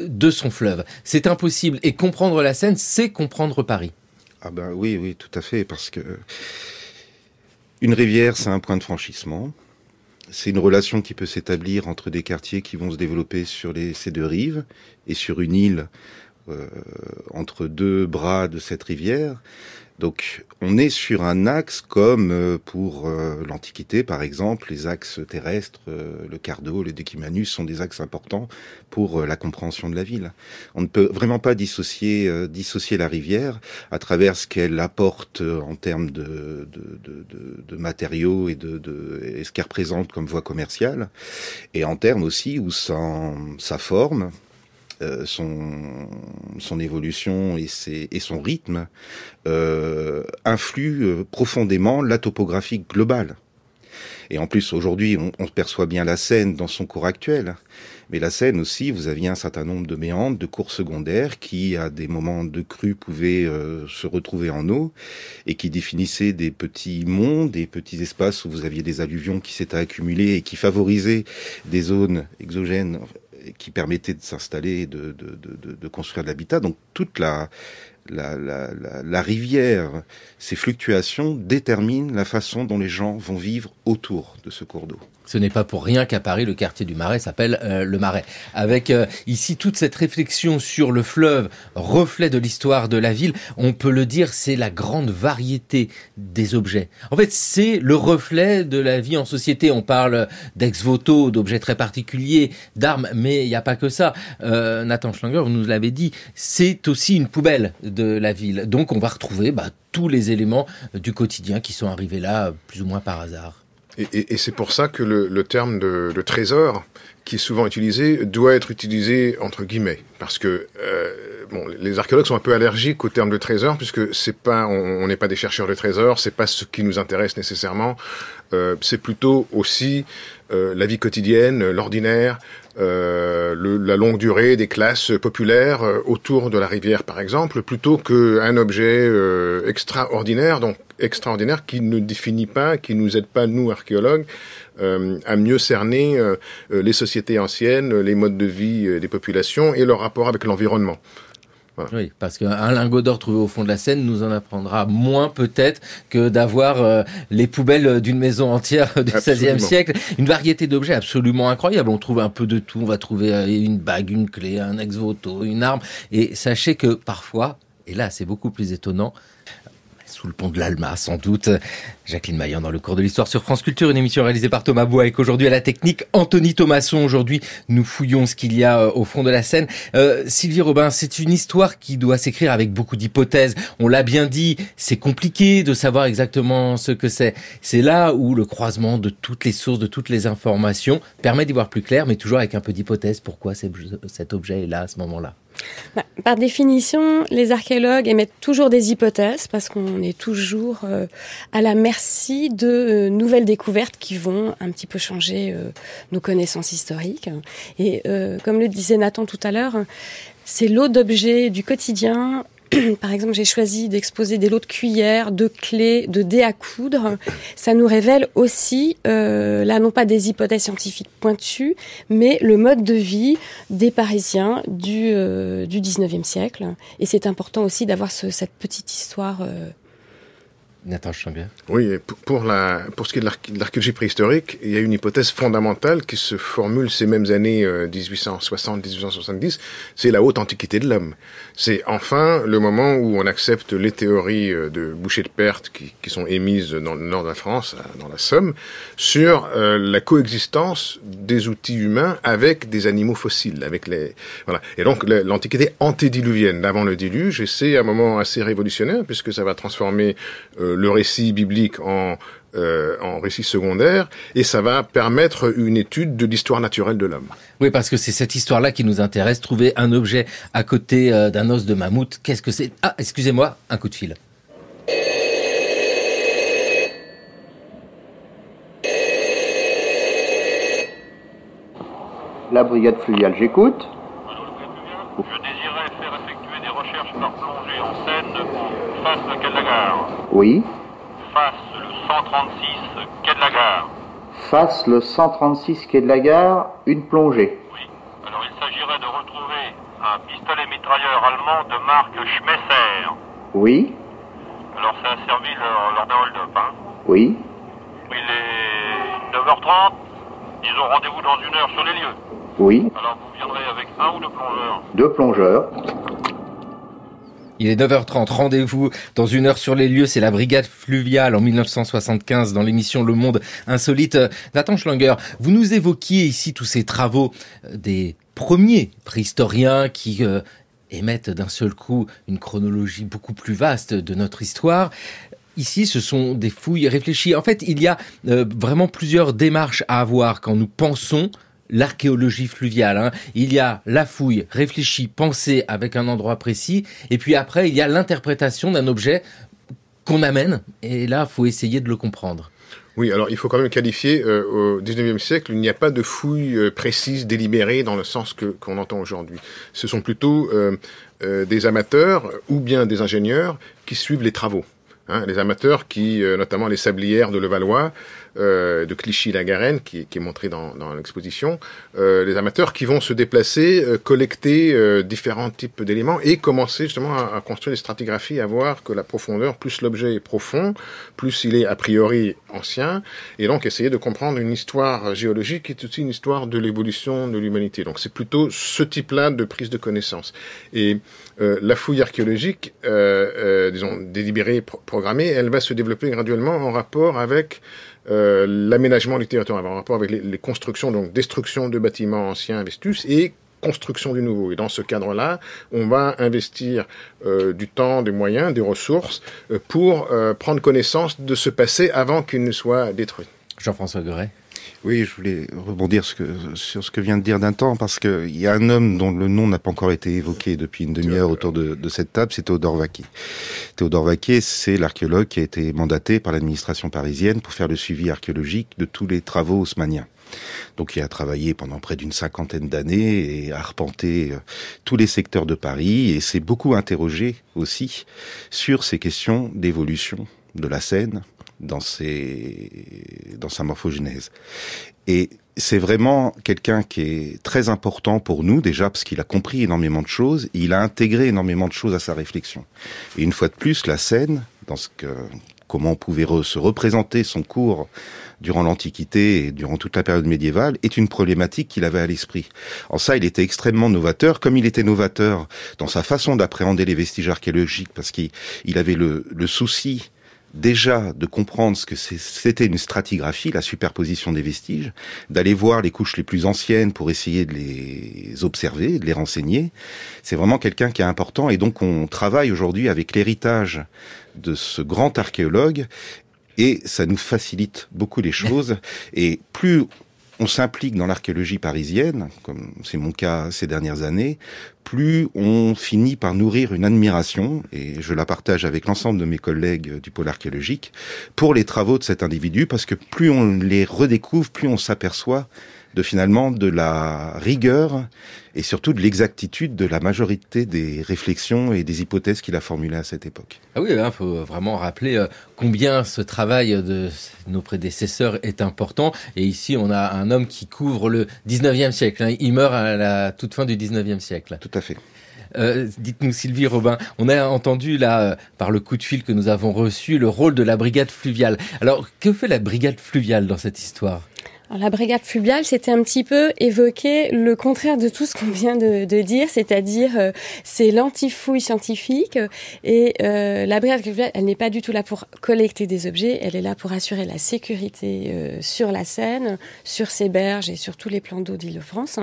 euh, de son fleuve. C'est impossible. Et comprendre la Seine, c'est comprendre Paris. Ah ben oui, oui, tout à fait. Parce que euh, une rivière, c'est un point de franchissement. C'est une relation qui peut s'établir entre des quartiers qui vont se développer sur ces deux rives et sur une île entre deux bras de cette rivière. Donc on est sur un axe comme euh, pour euh, l'Antiquité par exemple, les axes terrestres, euh, le Cardo, le Decimanus sont des axes importants pour la compréhension de la ville. On ne peut vraiment pas dissocier, dissocier la rivière à travers ce qu'elle apporte en termes de, matériaux et, de, ce qu'elle représente comme voie commerciale, et en termes aussi où sa forme, euh, son, son évolution et, et son rythme euh, influent euh, profondément la topographie globale. Et en plus, aujourd'hui, on, on, perçoit bien la Seine dans son cours actuel. Mais la Seine aussi, vous aviez un certain nombre de méandres, de cours secondaires qui, à des moments de crue, pouvaient euh, se retrouver en eau et qui définissaient des petits monts, des petits espaces où vous aviez des alluvions qui s'étaient accumulées et qui favorisaient des zones exogènes qui permettait de s'installer et de, de, de, construire de l'habitat. Donc toute la, la, la, la, rivière, ces fluctuations déterminent la façon dont les gens vont vivre autour de ce cours d'eau. Ce n'est pas pour rien qu'à Paris, le quartier du Marais s'appelle euh, le Marais. Avec euh, ici toute cette réflexion sur le fleuve, reflet de l'histoire de la ville, on peut le dire, c'est la grande variété des objets. En fait, c'est le reflet de la vie en société. On parle d'ex-voto, d'objets très particuliers, d'armes, mais il n'y a pas que ça. Euh, Nathan Schlanger, vous nous l'avez dit, c'est aussi une poubelle de la ville. Donc on va retrouver bah, tous les éléments du quotidien qui sont arrivés là, plus ou moins par hasard. Et, et, et c'est pour ça que le, le terme de, trésor, qui est souvent utilisé, doit être utilisé entre guillemets, parce que euh, bon, les archéologues sont un peu allergiques au terme de trésor, puisque c'est pas, on n'est pas des chercheurs de trésors, c'est pas ce qui nous intéresse nécessairement. Euh, c'est plutôt aussi euh, la vie quotidienne, l'ordinaire, la longue durée des classes populaires autour de la rivière, par exemple, plutôt qu'un objet extraordinaire donc extraordinaire qui ne définit pas, qui nous aide pas, nous, archéologues, euh, à mieux cerner euh, euh, les sociétés anciennes, les modes de vie des populations et leur rapport avec l'environnement. Oui, parce qu'un lingot d'or trouvé au fond de la Seine nous en apprendra moins peut-être que d'avoir les poubelles d'une maison entière du XVIe siècle. Une variété d'objets absolument incroyable. On trouve un peu de tout. On va trouver une bague, une clé, un ex-voto, une arme. Et sachez que parfois, et là c'est beaucoup plus étonnant, sous le pont de l'Alma, sans doute. Jacqueline Maillan dans le cours de l'histoire sur France Culture, une émission réalisée par Thomas Bois et aujourd'hui à la technique Anthony Thomasson. Aujourd'hui, nous fouillons ce qu'il y a euh, au fond de la scène. Euh, Sylvie Robin, c'est une histoire qui doit s'écrire avec beaucoup d'hypothèses. On l'a bien dit, c'est compliqué de savoir exactement ce que c'est. C'est là où le croisement de toutes les sources, de toutes les informations permet d'y voir plus clair, mais toujours avec un peu d'hypothèse. Pourquoi cet objet est là à ce moment-là bah, par définition, les archéologues émettent toujours des hypothèses parce qu'on est toujours euh, à la merci de euh, nouvelles découvertes qui vont un petit peu changer euh, nos connaissances historiques. Et comme le disait Nathan tout à l'heure, c'est l'eau d'objets du quotidien par exemple, j'ai choisi d'exposer des lots de cuillères, de clés, de dés à coudre. Ça nous révèle aussi, euh, là non pas des hypothèses scientifiques pointues, mais le mode de vie des Parisiens du, euh, 19e siècle. Et c'est important aussi d'avoir cette petite histoire euh, Nathan Chambier. Oui, pour, la, pour ce qui est de l'archéologie préhistorique, il y a une hypothèse fondamentale qui se formule ces mêmes années 1860-1870, euh, c'est la haute antiquité de l'homme. C'est enfin le moment où on accepte les théories euh, de boucher de perte qui, sont émises dans le nord de la France, euh, dans la Somme, sur la coexistence des outils humains avec des animaux fossiles, avec les voilà. Et donc l'antiquité antédiluvienne, avant le déluge, et c'est un moment assez révolutionnaire puisque ça va transformer le récit biblique euh, en, récit secondaire, et ça va permettre une étude de l'histoire naturelle de l'homme. Oui, parce que c'est cette histoire-là qui nous intéresse. Trouver un objet à côté euh, d'un os de mammouth, qu'est-ce que c'est Ah, excusez-moi, un coup de fil. La brigade fluviale, j'écoute. Je désirais faire effectuer des recherches par plongée en Seine face à Kalagar. Oui. Face le 136 quai de la gare. Face le 136 quai de la gare, une plongée. Oui. Alors il s'agirait de retrouver un pistolet mitrailleur allemand de marque Schmesser. Oui. Alors ça a servi lors d'un hold-up, hein. Oui. Il est 9h30. Ils ont rendez-vous dans une heure sur les lieux. Oui. Alors vous viendrez avec un ou deux plongeurs Deux plongeurs. Il est 9h30, rendez-vous dans une heure sur les lieux. C'est la brigade fluviale en 1975 dans l'émission Le Monde Insolite. Euh, Nathan Schlanger, vous nous évoquiez ici tous ces travaux euh, des premiers préhistoriens qui euh, émettent d'un seul coup une chronologie beaucoup plus vaste de notre histoire. Ici, ce sont des fouilles réfléchies. En fait, il y a vraiment plusieurs démarches à avoir quand nous pensons l'archéologie fluviale. Hein. Il y a la fouille, réfléchie, pensée avec un endroit précis, et puis après, il y a l'interprétation d'un objet qu'on amène, et là, faut essayer de le comprendre. Oui, alors il faut quand même qualifier, euh, au 19e siècle, il n'y a pas de fouilles euh, précise, précises, délibérées, dans le sens que qu'on entend aujourd'hui. Ce sont plutôt euh, des amateurs ou bien des ingénieurs qui suivent les travaux. Hein, les amateurs qui, euh, notamment les sablières de Levallois, euh, de Clichy-la-Garenne, qui, qui, est montré dans, l'exposition, euh, les amateurs qui vont se déplacer, euh, collecter différents types d'éléments et commencer justement à, construire des stratigraphies, à voir que la profondeur, plus l'objet est profond, plus il est a priori ancien, et donc essayer de comprendre une histoire géologique qui est aussi une histoire de l'évolution de l'humanité. Donc c'est plutôt ce type-là de prise de connaissance. Et euh, la fouille archéologique, euh, euh disons, délibérée, programmée, elle va se développer graduellement en rapport avec euh, l'aménagement du territoire, en rapport avec les, constructions, donc destruction de bâtiments anciens vestus et construction du nouveau. Et dans ce cadre-là, on va investir du temps, des moyens, des ressources pour prendre connaissance de ce passé avant qu'il ne soit détruit. Jean-François Guéret. Oui, je voulais rebondir ce sur ce que vient de dire temps, parce qu'il y a un homme dont le nom n'a pas encore été évoqué depuis une demi-heure autour de, cette table, c'est Théodore Vaquet. Théodore Vaquet, c'est l'archéologue qui a été mandaté par l'administration parisienne pour faire le suivi archéologique de tous les travaux haussmanniens. Donc il a travaillé pendant près d'une cinquantaine d'années et a arpenté euh, tous les secteurs de Paris et s'est beaucoup interrogé aussi sur ces questions d'évolution de la Seine, dans, ses, dans sa morphogenèse. Et c'est vraiment quelqu'un qui est très important pour nous, déjà parce qu'il a compris énormément de choses, il a intégré énormément de choses à sa réflexion. Et une fois de plus, la scène, dans ce que, comment on pouvait se représenter son cours durant l'Antiquité et durant toute la période médiévale, est une problématique qu'il avait à l'esprit. En ça, il était extrêmement novateur, comme il était novateur dans sa façon d'appréhender les vestiges archéologiques, parce qu'il avait le, le souci déjà de comprendre ce que c'était une stratigraphie, la superposition des vestiges, d'aller voir les couches les plus anciennes pour essayer de les observer, de les renseigner. C'est vraiment quelqu'un qui est important et donc on travaille aujourd'hui avec l'héritage de ce grand archéologue et ça nous facilite beaucoup les choses. Et plus on s'implique dans l'archéologie parisienne, comme c'est mon cas ces dernières années, plus on finit par nourrir une admiration, et je la partage avec l'ensemble de mes collègues du pôle archéologique, pour les travaux de cet individu, parce que plus on les redécouvre, plus on s'aperçoit de finalement de la rigueur et surtout de l'exactitude de la majorité des réflexions et des hypothèses qu'il a formulées à cette époque. Ah oui, il hein, faut vraiment rappeler euh, combien ce travail de nos prédécesseurs est important. Et ici, on a un homme qui couvre le 19e siècle. Hein. Il meurt à la toute fin du 19e siècle. Tout à fait. Euh, dites-nous Sylvie Robin, on a entendu là, euh, par le coup de fil que nous avons reçu, le rôle de la brigade fluviale. Alors, que fait la brigade fluviale dans cette histoire la brigade fluviale, c'était un petit peu évoquer le contraire de tout ce qu'on vient de, dire, c'est-à-dire euh, c'est l'antifouille scientifique. Et euh, la brigade fluviale, elle n'est pas du tout là pour collecter des objets, elle est là pour assurer la sécurité euh, sur la Seine, sur ses berges et sur tous les plans d'eau d'Île-de-France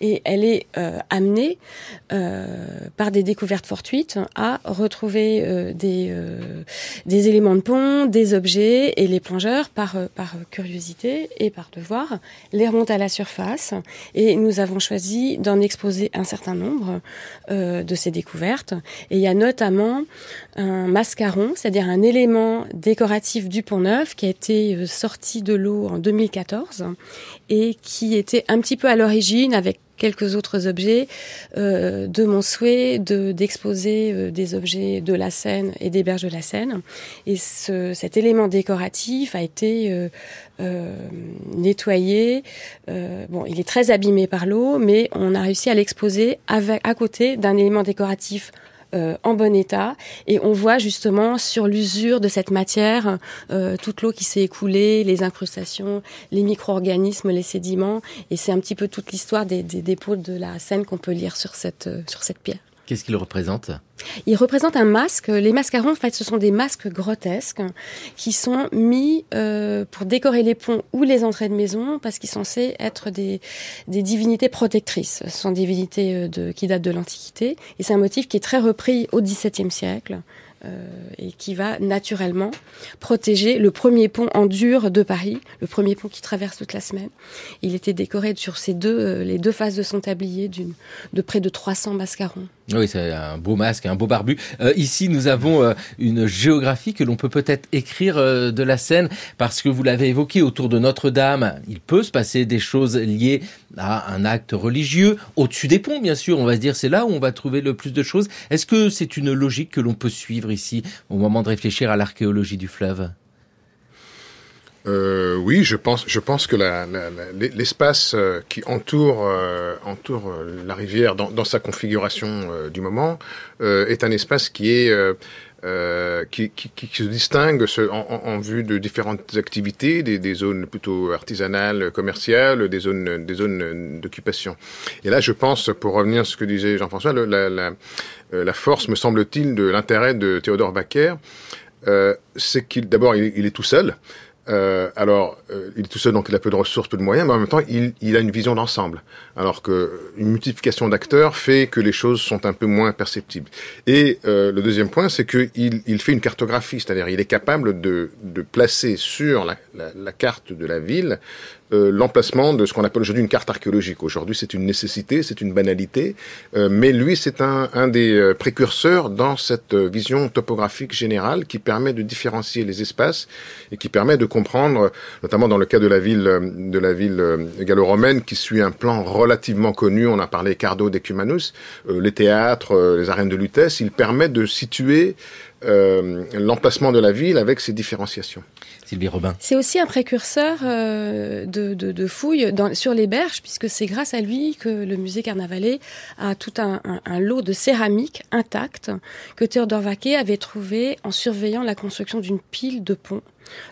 et elle est euh, amenée euh, par des découvertes fortuites à retrouver euh, des, des éléments de pont, des objets et les plongeurs par, par curiosité et par devoir les remontent à la surface et nous avons choisi d'en exposer un certain nombre de ces découvertes et il y a notamment un mascaron, c'est-à-dire un élément décoratif du Pont Neuf qui a été sorti de l'eau en 2014 et qui était un petit peu à l'origine avec quelques autres objets, euh, de mon souhait d'exposer euh, des objets de la Seine et des berges de la Seine. Et cet élément décoratif a été euh, nettoyé. bon, il est très abîmé par l'eau, mais on a réussi à l'exposer à côté d'un élément décoratif euh, en bon état. Et on voit justement sur l'usure de cette matière euh, toute l'eau qui s'est écoulée, les incrustations, les micro-organismes, les sédiments. Et c'est un petit peu toute l'histoire des, des dépôts de la Seine qu'on peut lire sur cette, euh, sur cette pierre. Qu'est-ce qu'il représente Il représente un masque. Les mascarons, en fait, ce sont des masques grotesques qui sont mis euh, pour décorer les ponts ou les entrées de maison parce qu'ils sont censés être des, des, divinités protectrices. Ce sont des divinités euh, qui datent de l'Antiquité. Et c'est un motif qui est très repris au XVIIe siècle. Euh, et qui va naturellement protéger le premier pont en dur de Paris, le premier pont qui traverse toute la semaine. Il était décoré sur ses deux, les deux faces de son tablier de près de 300 mascarons. Oui, c'est un beau masque, un beau barbu. Euh, ici, nous avons euh, une géographie que l'on peut peut-être écrire euh, de la Seine, parce que vous l'avez évoqué autour de Notre-Dame. Il peut se passer des choses liées à un acte religieux, au-dessus des ponts, bien sûr. On va se dire, c'est là où on va trouver le plus de choses. Est-ce que c'est une logique que l'on peut suivre ici, au moment de réfléchir à l'archéologie du fleuve oui, je pense, je pense que l'espace qui entoure entoure euh, la rivière dans, sa configuration euh, du moment, euh, est un espace qui est... qui, se distingue en, vue de différentes activités, des, zones plutôt artisanales, commerciales, des zones, des zones d'occupation. Et là, je pense, pour revenir à ce que disait Jean-François, la, force, me semble-t-il, de l'intérêt de Théodore Baquer, c'est qu'il, d'abord, il, est tout seul. Euh, alors, euh, il est tout seul, donc il a peu de ressources, peu de moyens, mais en même temps, il, a une vision d'ensemble. Alors qu'une multiplication d'acteurs fait que les choses sont un peu moins perceptibles. Et euh, le deuxième point, c'est qu'il fait une cartographie, c'est-à-dire il est capable de, placer sur la, carte de la ville euh, l'emplacement de ce qu'on appelle aujourd'hui une carte archéologique. Aujourd'hui, c'est une nécessité, c'est une banalité, euh, mais lui, c'est un, des euh, précurseurs dans cette vision topographique générale qui permet de différencier les espaces et qui permet de comprendre, notamment dans le cas de la ville de la ville gallo-romaine, qui suit un plan relativement connu. On a parlé Cardo d'Ecumanus, les théâtres, les arènes de Lutèce. Il permet de situer l'emplacement de la ville avec ses différenciations. C'est aussi un précurseur euh, de, fouilles sur les berges, puisque c'est grâce à lui que le musée Carnavalet a tout un, lot de céramique intactes que Théodore Vaquet avait trouvé en surveillant la construction d'une pile de ponts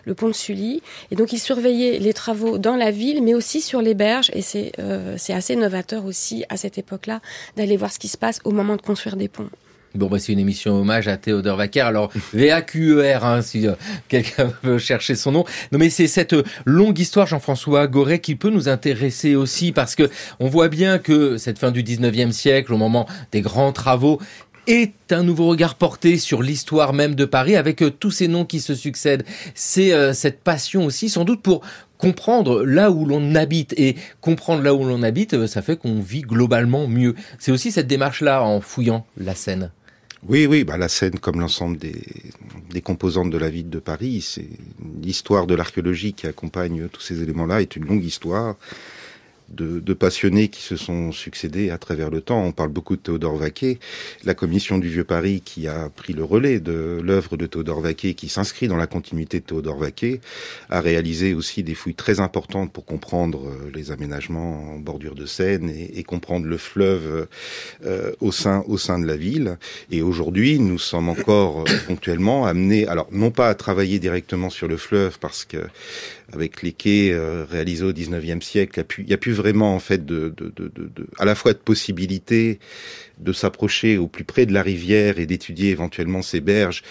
le pont de Sully. Et donc, il surveillait les travaux dans la ville, mais aussi sur les berges. Et c'est euh, assez novateur aussi, à cette époque-là, d'aller voir ce qui se passe au moment de construire des ponts. Bon, bah, c'est une émission hommage à Théodore Wacker. Alors, V-A-Q-E-R, hein, si euh, quelqu'un veut chercher son nom. Non, mais c'est cette longue histoire, Jean-François Goré, qui peut nous intéresser aussi parce que on voit bien que cette fin du 19e siècle, au moment des grands travaux, est un nouveau regard porté sur l'histoire même de Paris avec euh, tous ces noms qui se succèdent. C'est euh, cette passion aussi, sans doute pour comprendre là où l'on habite et comprendre là où l'on habite, ça fait qu'on vit globalement mieux. C'est aussi cette démarche-là en fouillant la scène. Oui, oui, bah, la scène comme l'ensemble des, composantes de la ville de Paris, c'est l'histoire de l'archéologie qui accompagne tous ces éléments-là, est une longue histoire de, passionnés qui se sont succédés à travers le temps. On parle beaucoup de Théodore Vaquet, la commission du Vieux Paris qui a pris le relais de l'œuvre de Théodore Vaquet, qui s'inscrit dans la continuité de Théodore Vaquet, a réalisé aussi des fouilles très importantes pour comprendre euh, les aménagements en bordure de Seine et, comprendre le fleuve euh, au, sein, au sein de la ville. Et aujourd'hui, nous sommes encore euh, ponctuellement amenés, alors non pas à travailler directement sur le fleuve parce que avec les quais euh, réalisés au 19e siècle, il n'y a, plus vraiment en fait de, de, à la fois de possibilités de s'approcher au plus près de la rivière et d'étudier éventuellement ces berges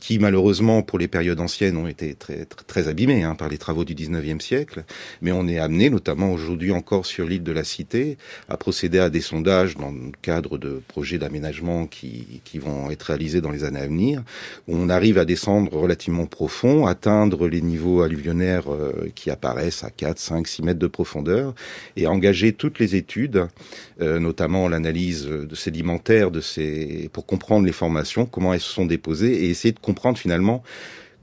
qui malheureusement pour les périodes anciennes ont été très, très, très abîmées hein, par les travaux du 19e siècle, mais on est amené notamment aujourd'hui encore sur l'île de la Cité à procéder à des sondages dans le cadre de projets d'aménagement qui, qui vont être réalisés dans les années à venir, où on arrive à descendre relativement profond, atteindre les niveaux alluvionnaires euh, qui apparaissent à 4, 5, 6 mètres de profondeur, et engager toutes les études, euh, notamment l'analyse de ces alimentaire de ces, pour comprendre les formations, comment elles se sont déposées et essayer de comprendre finalement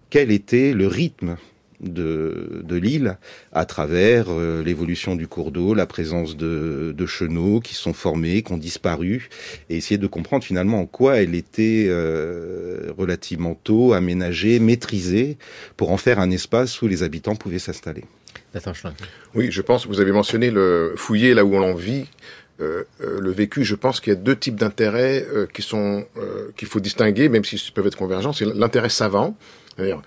quel était le rythme de, de l'île à travers euh, l'évolution du cours d'eau, la présence de, de chenaux qui sont formés, qui ont disparu, et essayer de comprendre finalement en quoi elle était euh, relativement tôt aménagée, maîtrisée, pour en faire un espace où les habitants pouvaient s'installer. Oui, je pense, vous avez mentionné le fouiller là où on en vit. Euh, euh, le vécu, je pense qu'il y a deux types d'intérêts euh, qui sont qu'il faut distinguer, même s'ils peuvent être convergents. C'est l'intérêt savant, c'est-à-dire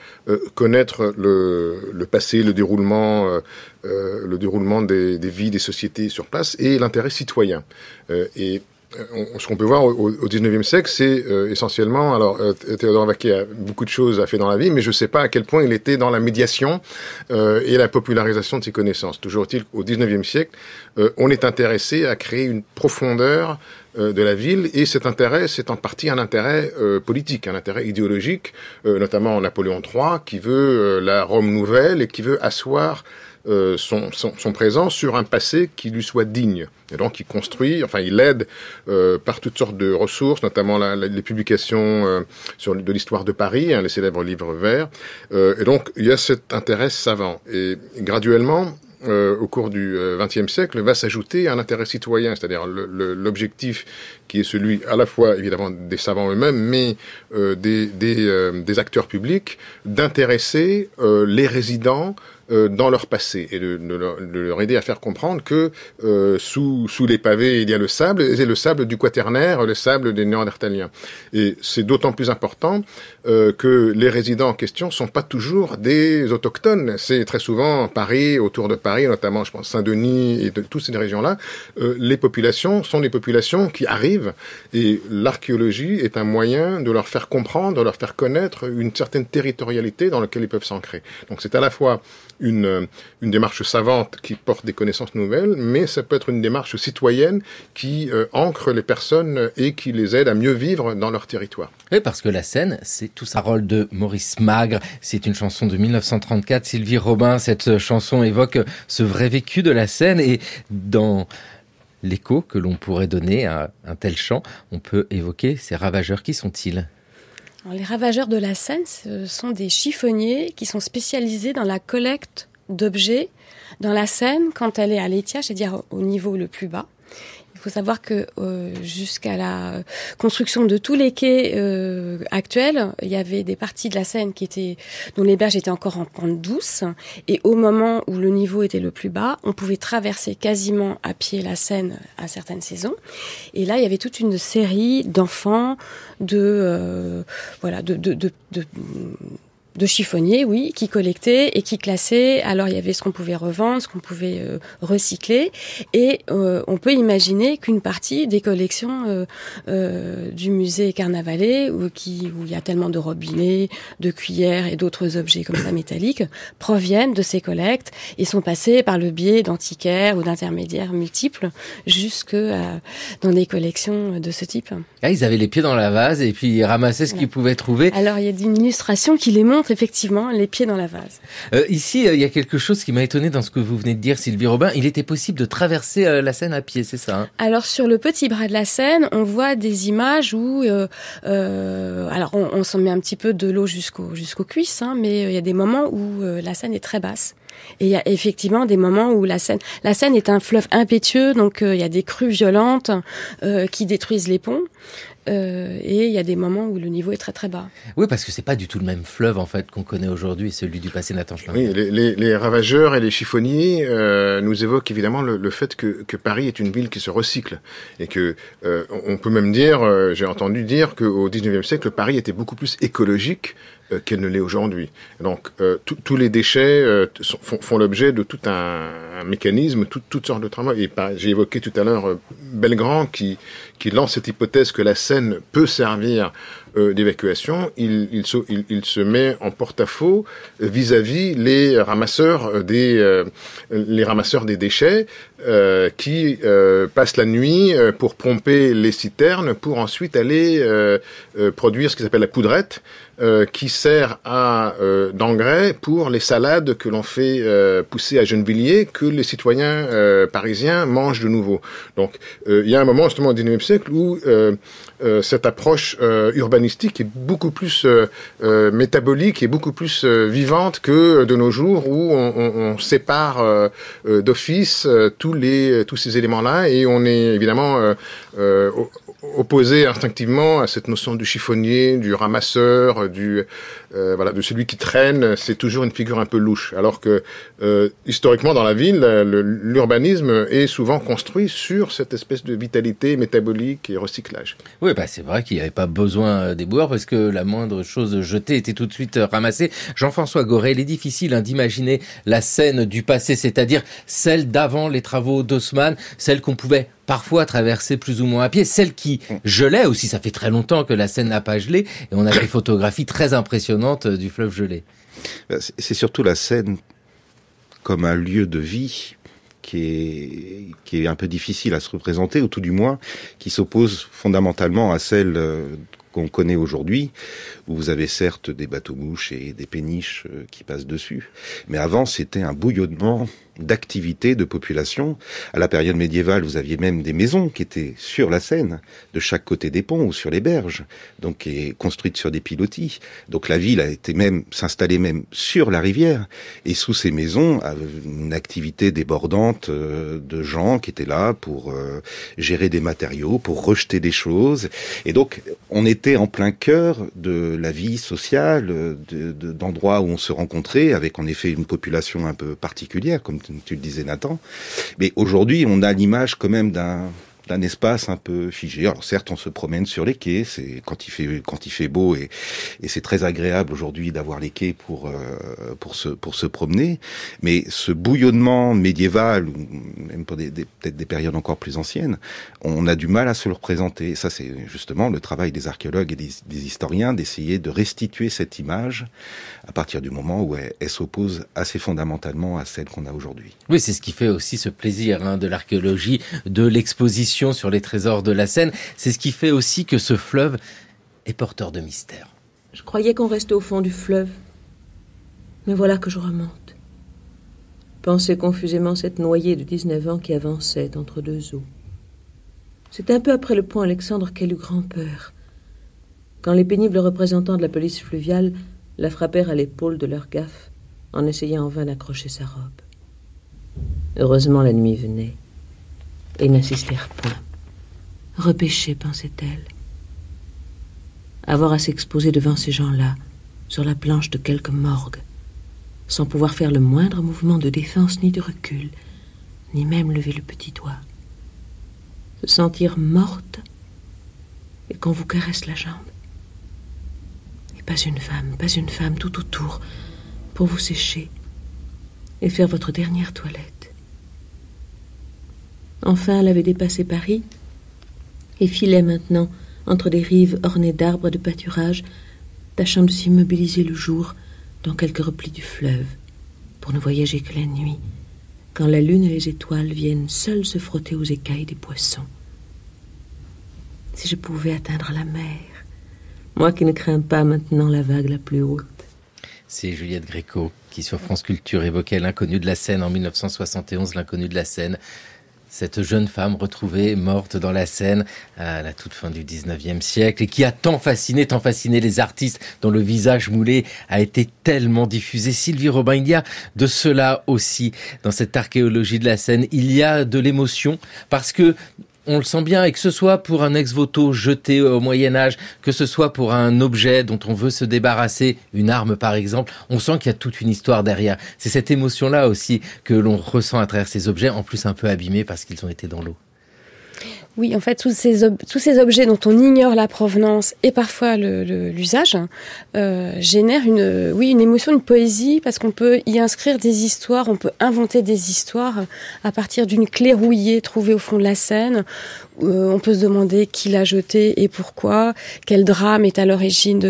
connaître le, passé, le déroulement, le déroulement des, vies des sociétés sur place, et l'intérêt citoyen. et euh, ce qu'on peut voir au, XIXe 19e siècle, c'est euh, essentiellement, alors euh, Théodore Vaquet a beaucoup de choses à faire dans la vie, mais je ne sais pas à quel point il était dans la médiation et la popularisation de ses connaissances. Toujours est-il qu'au 19e siècle, on est intéressé à créer une profondeur de la ville et cet intérêt, c'est en partie un intérêt politique, un intérêt idéologique, euh, notamment Napoléon III qui veut la Rome nouvelle et qui veut asseoir euh, sont, présents sur un passé qui lui soit digne. Et donc il construit, enfin il aide euh, par toutes sortes de ressources, notamment la, les publications euh, sur, de l'histoire de Paris, hein, les célèbres livres verts. Euh, et donc il y a cet intérêt savant. Et graduellement, euh, au cours du XXe e siècle va s'ajouter un intérêt citoyen, c'est-à-dire l'objectif qui est celui à la fois évidemment des savants eux-mêmes, mais des, des, des, acteurs publics, d'intéresser les résidents euh, dans leur passé et de, leur, aider à faire comprendre que euh, sous, sous les pavés, il y a le sable, et le sable du quaternaire, le sable des néandertaliens. Et c'est d'autant plus important euh, que les résidents en question sont pas toujours des autochtones. C'est très souvent Paris, autour de Paris, notamment, je pense, Saint-Denis et toutes ces régions-là, euh, les populations sont des populations qui arrivent et l'archéologie est un moyen de leur faire comprendre, de leur faire connaître une certaine territorialité dans laquelle ils peuvent s'ancrer. Donc c'est à la fois une, une démarche savante qui porte des connaissances nouvelles, mais ça peut être une démarche citoyenne qui euh, ancre les personnes et qui les aide à mieux vivre dans leur territoire. Oui, parce que la Seine, c'est tout ça rôle de Maurice Magre. C'est une chanson de 1934. Sylvie Robin, cette chanson évoque ce vrai vécu de la scène et dans l'écho que l'on pourrait donner à un tel chant, on peut évoquer ces ravageurs. Qui sont-ils les ravageurs de la Seine, ce sont des chiffonniers qui sont spécialisés dans la collecte d'objets dans la Seine quand elle est à l'étiage, c'est-à-dire au niveau le plus bas faut savoir que euh, jusqu'à la construction de tous les quais euh, actuels, il y avait des parties de la Seine qui étaient dont les berges étaient encore en pente douce. Et au moment où le niveau était le plus bas, on pouvait traverser quasiment à pied la Seine à certaines saisons. Et là, il y avait toute une série d'enfants, de euh, voilà, de de chiffonniers, oui, qui collectaient et qui classaient. Alors il y avait ce qu'on pouvait revendre, ce qu'on pouvait euh, recycler, et euh, on peut imaginer qu'une partie des collections euh, du musée Carnavalet, où, qui, où il y a tellement de robinets, de cuillères et d'autres objets comme ça métalliques, proviennent de ces collectes et sont passées par le biais d'antiquaires ou d'intermédiaires multiples jusque dans des collections de ce type. Ah, ils avaient les pieds dans la vase et puis ils ramassaient ce qu'ils pouvaient trouver. Alors il y a des illustrations qui les montrent effectivement les pieds dans la vase. Euh, ici, euh, il y a quelque chose qui m'a étonné dans ce que vous venez de dire, Sylvie Robin. Il était possible de traverser euh, la Seine à pied, c'est ça hein Alors sur le petit bras de la Seine, on voit des images où, alors on, s'en met un petit peu de l'eau jusqu'aux jusqu'aux cuisses, hein, mais il y a des moments où la Seine est très basse. Et il y a effectivement des moments où la Seine, la Seine est un fleuve impétueux, donc il y a des crues violentes qui détruisent les ponts. Euh, et il y a des moments où le niveau est très très bas. Oui, parce que c'est pas du tout le même fleuve en fait qu'on connaît aujourd'hui, celui du passé Nathan Oui, les, ravageurs et les chiffonniers euh, nous évoquent évidemment le, fait que, Paris est une ville qui se recycle et que euh, on peut même dire, j'ai entendu dire qu'au 19e siècle, Paris était beaucoup plus écologique euh, qu'elle ne l'est aujourd'hui. Donc euh, tous les déchets euh, font, font l'objet de tout un, mécanisme, toutes sortes de travail. J'ai évoqué tout à l'heure euh, Belgrand qui, qui lance cette hypothèse que la Seine peut servir d'évacuation. Il, il, se, il, se met en porte-à-faux vis-à-vis les ramasseurs des, les ramasseurs des déchets qui passent la nuit pour pomper les citernes pour ensuite aller produire ce qui s'appelle la poudrette, euh, qui sert à euh, d'engrais pour les salades que l'on fait euh, pousser à Gennevilliers que les citoyens parisiens mangent de nouveau. Donc il y a un moment justement au XIXe siècle où cette approche urbanistique est beaucoup plus métabolique et beaucoup plus vivante que de nos jours où on, on, on sépare d'office tous les tous ces éléments-là et on est évidemment opposé instinctivement à cette notion du chiffonnier, du ramasseur, du euh, voilà, de celui qui traîne, c'est toujours une figure un peu louche. Alors que euh, historiquement dans la ville, l'urbanisme est souvent construit sur cette espèce de vitalité métabolique et recyclage. Oui, bah c'est vrai qu'il n'y avait pas besoin euh, des boueurs parce que la moindre chose jetée était tout de suite ramassée. Jean-François Goré, il est difficile hein, d'imaginer la scène du passé, c'est-à-dire celle d'avant les travaux d'Haussmann, celle qu'on pouvait parfois traversée plus ou moins à pied. Celle qui gelait mm. aussi, ça fait très longtemps que la Seine n'a pas gelé, et on a des photographies très impressionnantes euh, du fleuve gelé. Euh, c'est surtout la Seine comme un lieu de vie qui est, un peu difficile à se représenter, ou tout du moins, qui s'oppose fondamentalement à celle euh, qu'on connaît aujourd'hui, où vous avez certes des bateaux-mouches et des péniches qui passent dessus, mais avant c'était un bouillonnement d'activité, de population. À la période médiévale, vous aviez même des maisons qui étaient sur la Seine, de chaque côté des ponts ou sur les berges, donc et construites sur des pilotis. Donc la ville a été même s'installer même sur la rivière et sous ces maisons euh, une activité débordante euh, de gens qui étaient là pour euh, gérer des matériaux, pour rejeter des choses. Et donc on était en plein cœur de la vie sociale, d'endroits où on se rencontrait avec en effet une population un peu particulière comme tu, le disais Nathan. Mais aujourd'hui, on a l'image quand même d'un d'un espace un peu figé. Alors certes, on se promène sur les quais, c'est quand il fait quand il fait beau et, et c'est très agréable aujourd'hui d'avoir les quais pour euh, pour se pour se promener. Mais ce bouillonnement médiéval ou même pour des, peut-être des périodes encore plus anciennes, on a du mal à se le représenter. ça, c'est justement le travail des archéologues et des, historiens d'essayer de restituer cette image à partir du moment où elle, s'oppose assez fondamentalement à celle qu'on a aujourd'hui. Oui, c'est ce qui fait aussi ce plaisir hein, de l'archéologie, de l'exposition sur les trésors de la Seine. C'est ce qui fait aussi que ce fleuve est porteur de mystère. Je croyais qu'on restait au fond du fleuve, mais voilà que je remonte. Pensez confusément cette noyée de 19 ans qui avançait entre deux eaux. C'est un peu après le pont Alexandre qu'elle eut grand-peur, quand les pénibles représentants de la police fluviale la frappèrent à l'épaule de leur gaffe en essayant en vain d'accrocher sa robe. Heureusement, la nuit venait et n'assistèrent point. Repêcher, pensait-elle. Avoir à s'exposer devant ces gens-là, sur la planche de quelque morgue, sans pouvoir faire le moindre mouvement de défense ni de recul, ni même lever le petit doigt. Se sentir morte et qu'on vous caresse la jambe. Et pas une femme, pas une femme tout autour, pour vous sécher et faire votre dernière toilette. Enfin, elle avait dépassé Paris et filait maintenant entre des rives ornées d'arbres de pâturage, tâchant de s'immobiliser le jour dans quelques replis du fleuve, pour ne voyager que la nuit, quand la lune et les étoiles viennent seules se frotter aux écailles des poissons. Si je pouvais atteindre la mer, moi qui ne crains pas maintenant la vague la plus haute. C'est Juliette Gréco qui sur France Culture évoquait l'inconnu de la Seine en 1971, l'inconnu de la Seine, cette jeune femme retrouvée morte dans la Seine à la toute fin du 19e siècle et qui a tant fasciné, tant fasciné les artistes dont le visage moulé a été tellement diffusé. Sylvie Robin, il y a de cela aussi dans cette archéologie de la Seine. Il y a de l'émotion parce que on le sent bien, et que ce soit pour un ex-voto jeté au Moyen Âge, que ce soit pour un objet dont on veut se débarrasser, une arme par exemple, on sent qu'il y a toute une histoire derrière. C'est cette émotion-là aussi que l'on ressent à travers ces objets, en plus un peu abîmés parce qu'ils ont été dans l'eau. Oui, en fait, tous ces, objets dont on ignore la provenance et parfois l'usage euh, génèrent une, oui, une émotion, une poésie, parce qu'on peut y inscrire des histoires, on peut inventer des histoires à partir d'une clé rouillée trouvée au fond de la Seine euh, on peut se demander qui l'a jeté et pourquoi, quel drame est à l'origine de,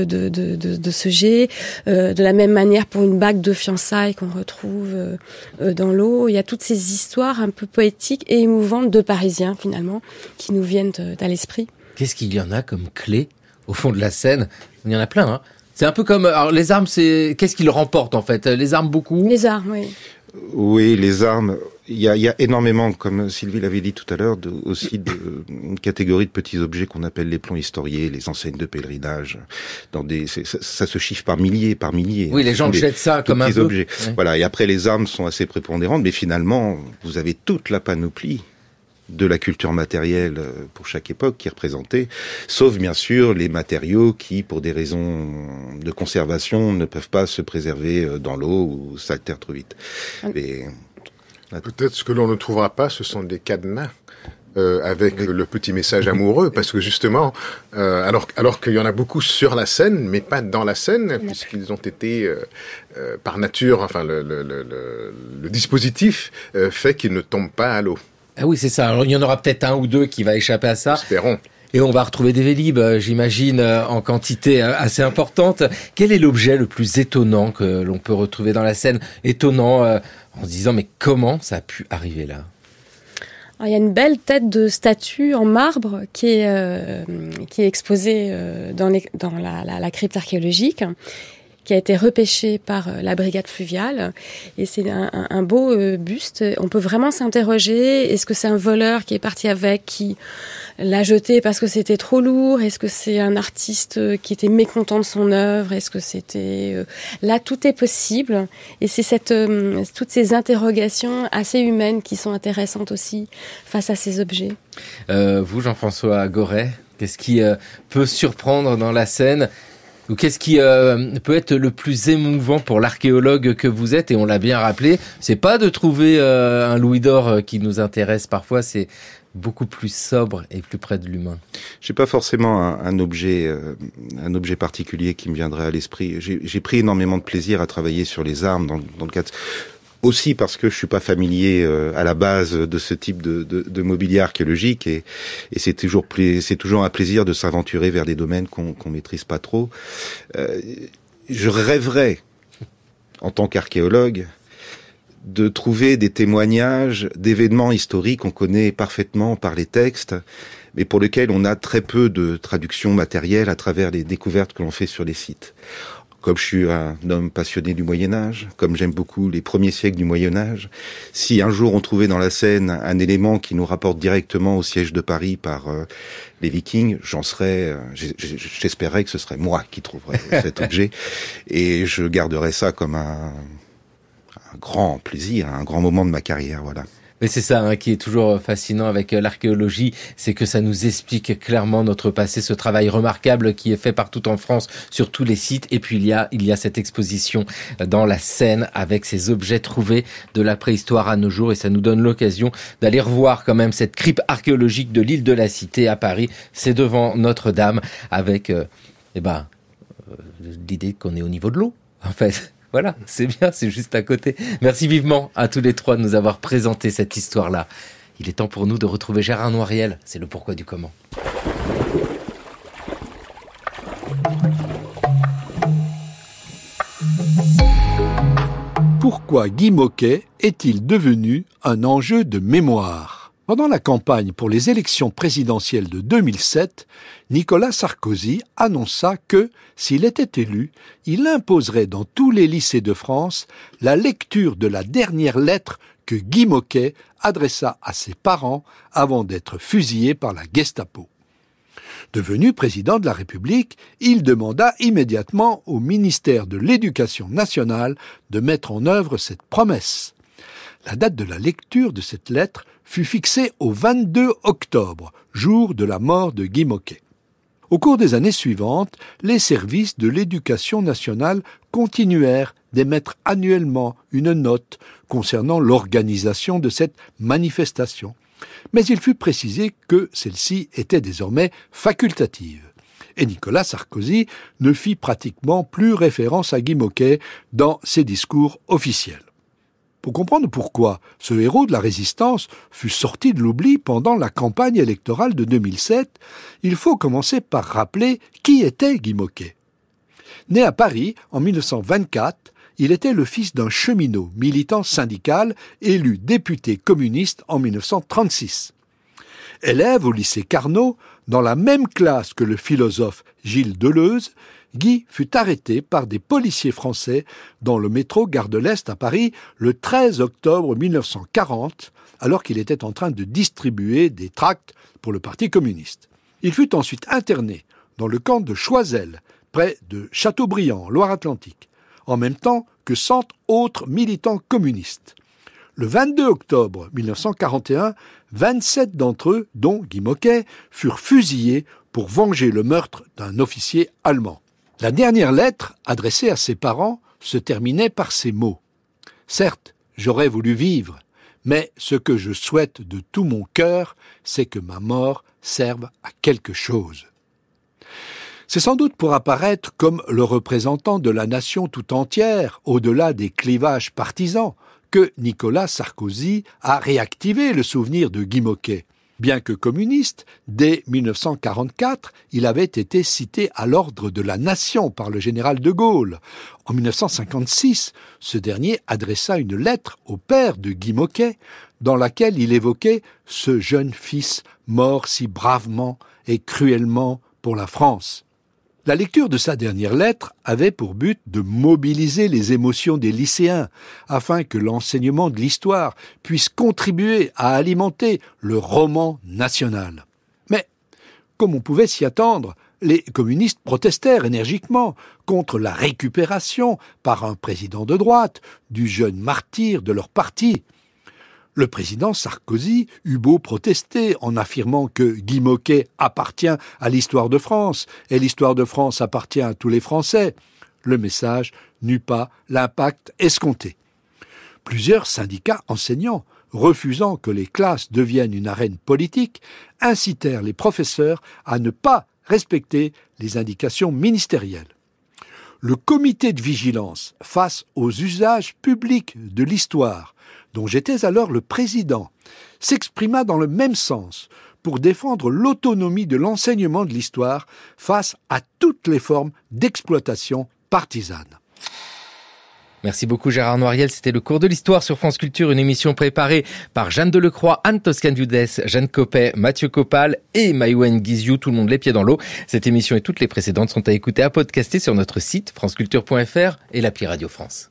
ce jet. Euh, de la même manière pour une bague de fiançailles qu'on retrouve euh, dans l'eau, il y a toutes ces histoires un peu poétiques et émouvantes de Parisiens finalement qui nous viennent à l'esprit. Qu'est-ce qu'il y en a comme clé au fond de la scène Il y en a plein. Hein c'est un peu comme alors les armes, c'est qu'est-ce qu'ils remportent en fait Les armes beaucoup. Les armes, oui. Oui, les armes il y a, y a, énormément, comme Sylvie l'avait dit tout à l'heure, aussi de une catégorie de petits objets qu'on appelle les plombs historiés, les enseignes de pèlerinage. Dans des, ça, se chiffre par milliers, par milliers. Oui, hein, les gens jettent ça comme un peu. objets. Voilà. Et après, les armes sont assez prépondérantes, mais finalement, vous avez toute la panoplie de la culture matérielle euh, pour chaque époque qui est représentée, sauf bien sûr les matériaux qui, pour des raisons de conservation, ne peuvent pas se préserver euh, dans l'eau ou s'altèrent trop vite. Mais... Peut-être ce que l'on ne trouvera pas, ce sont des cadenas. Euh, avec le petit message amoureux, parce que justement, euh, alors, alors qu'il y en a beaucoup sur la scène, mais pas dans la scène, puisqu'ils ont été, euh, euh, par nature, enfin, le, le, dispositif fait qu'ils ne tombent pas à l'eau. Ah oui, c'est ça. il y en aura peut-être un ou deux qui va échapper à ça. Espérons. Et on va retrouver des Vélib, euh, j'imagine, euh, en quantité euh, assez importante. Quel est l'objet le plus étonnant que l'on peut retrouver dans la scène Étonnant en se disant mais comment ça a pu arriver là ah, il y a une belle tête de statue en marbre qui est, exposée dans, la, crypte archéologique qui a été repêché par euh, la brigade fluviale. Et c'est un, beau euh, buste. On peut vraiment s'interroger, est-ce que c'est un voleur qui est parti avec, qui l'a jeté parce que c'était trop lourd Est-ce que c'est un artiste euh, qui était mécontent de son œuvre Est-ce que c'était... Là, tout est possible. Et c'est cette, toutes ces interrogations assez humaines qui sont intéressantes aussi face à ces objets. vous, Jean-François Goret, qu'est-ce qui peut surprendre dans la scène qu'est-ce qui euh, peut être le plus émouvant pour l'archéologue que vous êtes Et on l'a bien rappelé, c'est pas de trouver euh, un louis d'or euh, qui nous intéresse parfois, c'est beaucoup plus sobre et plus près de l'humain. J'ai pas forcément un, objet, un objet particulier qui me viendrait à l'esprit. J'ai pris énormément de plaisir à travailler sur les armes dans, dans le cadre aussi parce que je suis pas familier euh, à la base de ce type de, mobilier archéologique et, et c'est toujours c'est toujours un plaisir de s'aventurer vers des domaines qu'on qu'on maîtrise pas trop. Euh, je rêverais, en tant qu'archéologue, de trouver des témoignages d'événements historiques qu'on connaît parfaitement par les textes, mais pour lesquels on a très peu de traductions matérielles à travers les découvertes que l'on fait sur les sites comme je suis un homme passionné du Moyen Âge, comme j'aime beaucoup les premiers siècles du Moyen Âge, si un jour on trouvait dans la Seine un élément qui nous rapporte directement au siège de Paris par euh, les Vikings, j'en serais, euh, j'espérais que ce serait moi qui trouverais cet objet, et je garderais ça comme un, un grand plaisir, un grand moment de ma carrière, voilà. Mais c'est ça hein, qui est toujours euh, fascinant avec euh, l'archéologie, c'est que ça nous explique clairement notre passé, ce travail remarquable qui est fait partout en France sur tous les sites. Et puis il y a, il y a cette exposition euh, dans la Seine avec ces objets trouvés de la préhistoire à nos jours et ça nous donne l'occasion d'aller revoir quand même cette crypte archéologique de l'île de la Cité à Paris. C'est devant Notre-Dame avec, eh ben, l'idée qu'on est au niveau de l'eau en fait. Voilà, c'est bien, c'est juste à côté. Merci vivement à tous les trois de nous avoir présenté cette histoire-là. Il est temps pour nous de retrouver Gérard Noiriel. C'est le pourquoi du comment. Pourquoi Guy Moquet est-il devenu un enjeu de mémoire pendant la campagne pour les élections présidentielles de 2007, Nicolas Sarkozy annonça que, s'il était élu, il imposerait dans tous les lycées de France la lecture de la dernière lettre que Guy Moquet adressa à ses parents avant d'être fusillé par la Gestapo. Devenu président de la République, il demanda immédiatement au ministère de l'Éducation nationale de mettre en œuvre cette promesse. La date de la lecture de cette lettre fut fixée au 22 octobre, jour de la mort de Guy Moquet. Au cours des années suivantes, les services de l'éducation nationale continuèrent d'émettre annuellement une note concernant l'organisation de cette manifestation. Mais il fut précisé que celle-ci était désormais facultative. Et Nicolas Sarkozy ne fit pratiquement plus référence à Guy Moquet dans ses discours officiels pour comprendre pourquoi ce héros de la résistance fut sorti de l'oubli pendant la campagne électorale de 2007, il faut commencer par rappeler qui était Guy Moquet. Né à Paris en 1924, il était le fils d'un cheminot, militant syndical, élu député communiste en 1936. Élève au lycée Carnot, dans la même classe que le philosophe Gilles Deleuze, Guy fut arrêté par des policiers français dans le métro Gare de l'Est à Paris le 13 octobre 1940, alors qu'il était en train de distribuer des tracts pour le Parti communiste. Il fut ensuite interné dans le camp de Choisel, près de Châteaubriand, Loire-Atlantique, en même temps que cent autres militants communistes. Le 22 octobre 1941, 27 d'entre eux, dont Guy Moquet, furent fusillés pour venger le meurtre d'un officier allemand. La dernière lettre, adressée à ses parents, se terminait par ces mots. Certes, j'aurais voulu vivre, mais ce que je souhaite de tout mon cœur, c'est que ma mort serve à quelque chose. C'est sans doute pour apparaître comme le représentant de la nation tout entière, au-delà des clivages partisans, que Nicolas Sarkozy a réactivé le souvenir de Guy Moquet. Bien que communiste, dès 1944, il avait été cité à l'ordre de la nation par le général de Gaulle. En 1956, ce dernier adressa une lettre au père de Guy Moquet, dans laquelle il évoquait ce jeune fils mort si bravement et cruellement pour la France. La lecture de sa dernière lettre avait pour but de mobiliser les émotions des lycéens, afin que l'enseignement de l'histoire puisse contribuer à alimenter le roman national. Mais, comme on pouvait s'y attendre, les communistes protestèrent énergiquement contre la récupération par un président de droite du jeune martyr de leur parti, le président Sarkozy eut beau protester en affirmant que Guy Moquet appartient à l'histoire de France et l'histoire de France appartient à tous les Français, le message n'eut pas l'impact escompté. Plusieurs syndicats enseignants, refusant que les classes deviennent une arène politique, incitèrent les professeurs à ne pas respecter les indications ministérielles le comité de vigilance face aux usages publics de l'histoire, dont j'étais alors le président, s'exprima dans le même sens pour défendre l'autonomie de l'enseignement de l'histoire face à toutes les formes d'exploitation partisane. Merci beaucoup Gérard Noiriel, c'était le cours de l'histoire sur France Culture, une émission préparée par Jeanne Delecroix, Anne Toscan-Dudès, Jeanne Copet, Mathieu Copal et Mayouen Guizou, tout le monde les pieds dans l'eau. Cette émission et toutes les précédentes sont à écouter, à podcaster sur notre site franceculture.fr et l'appli Radio France.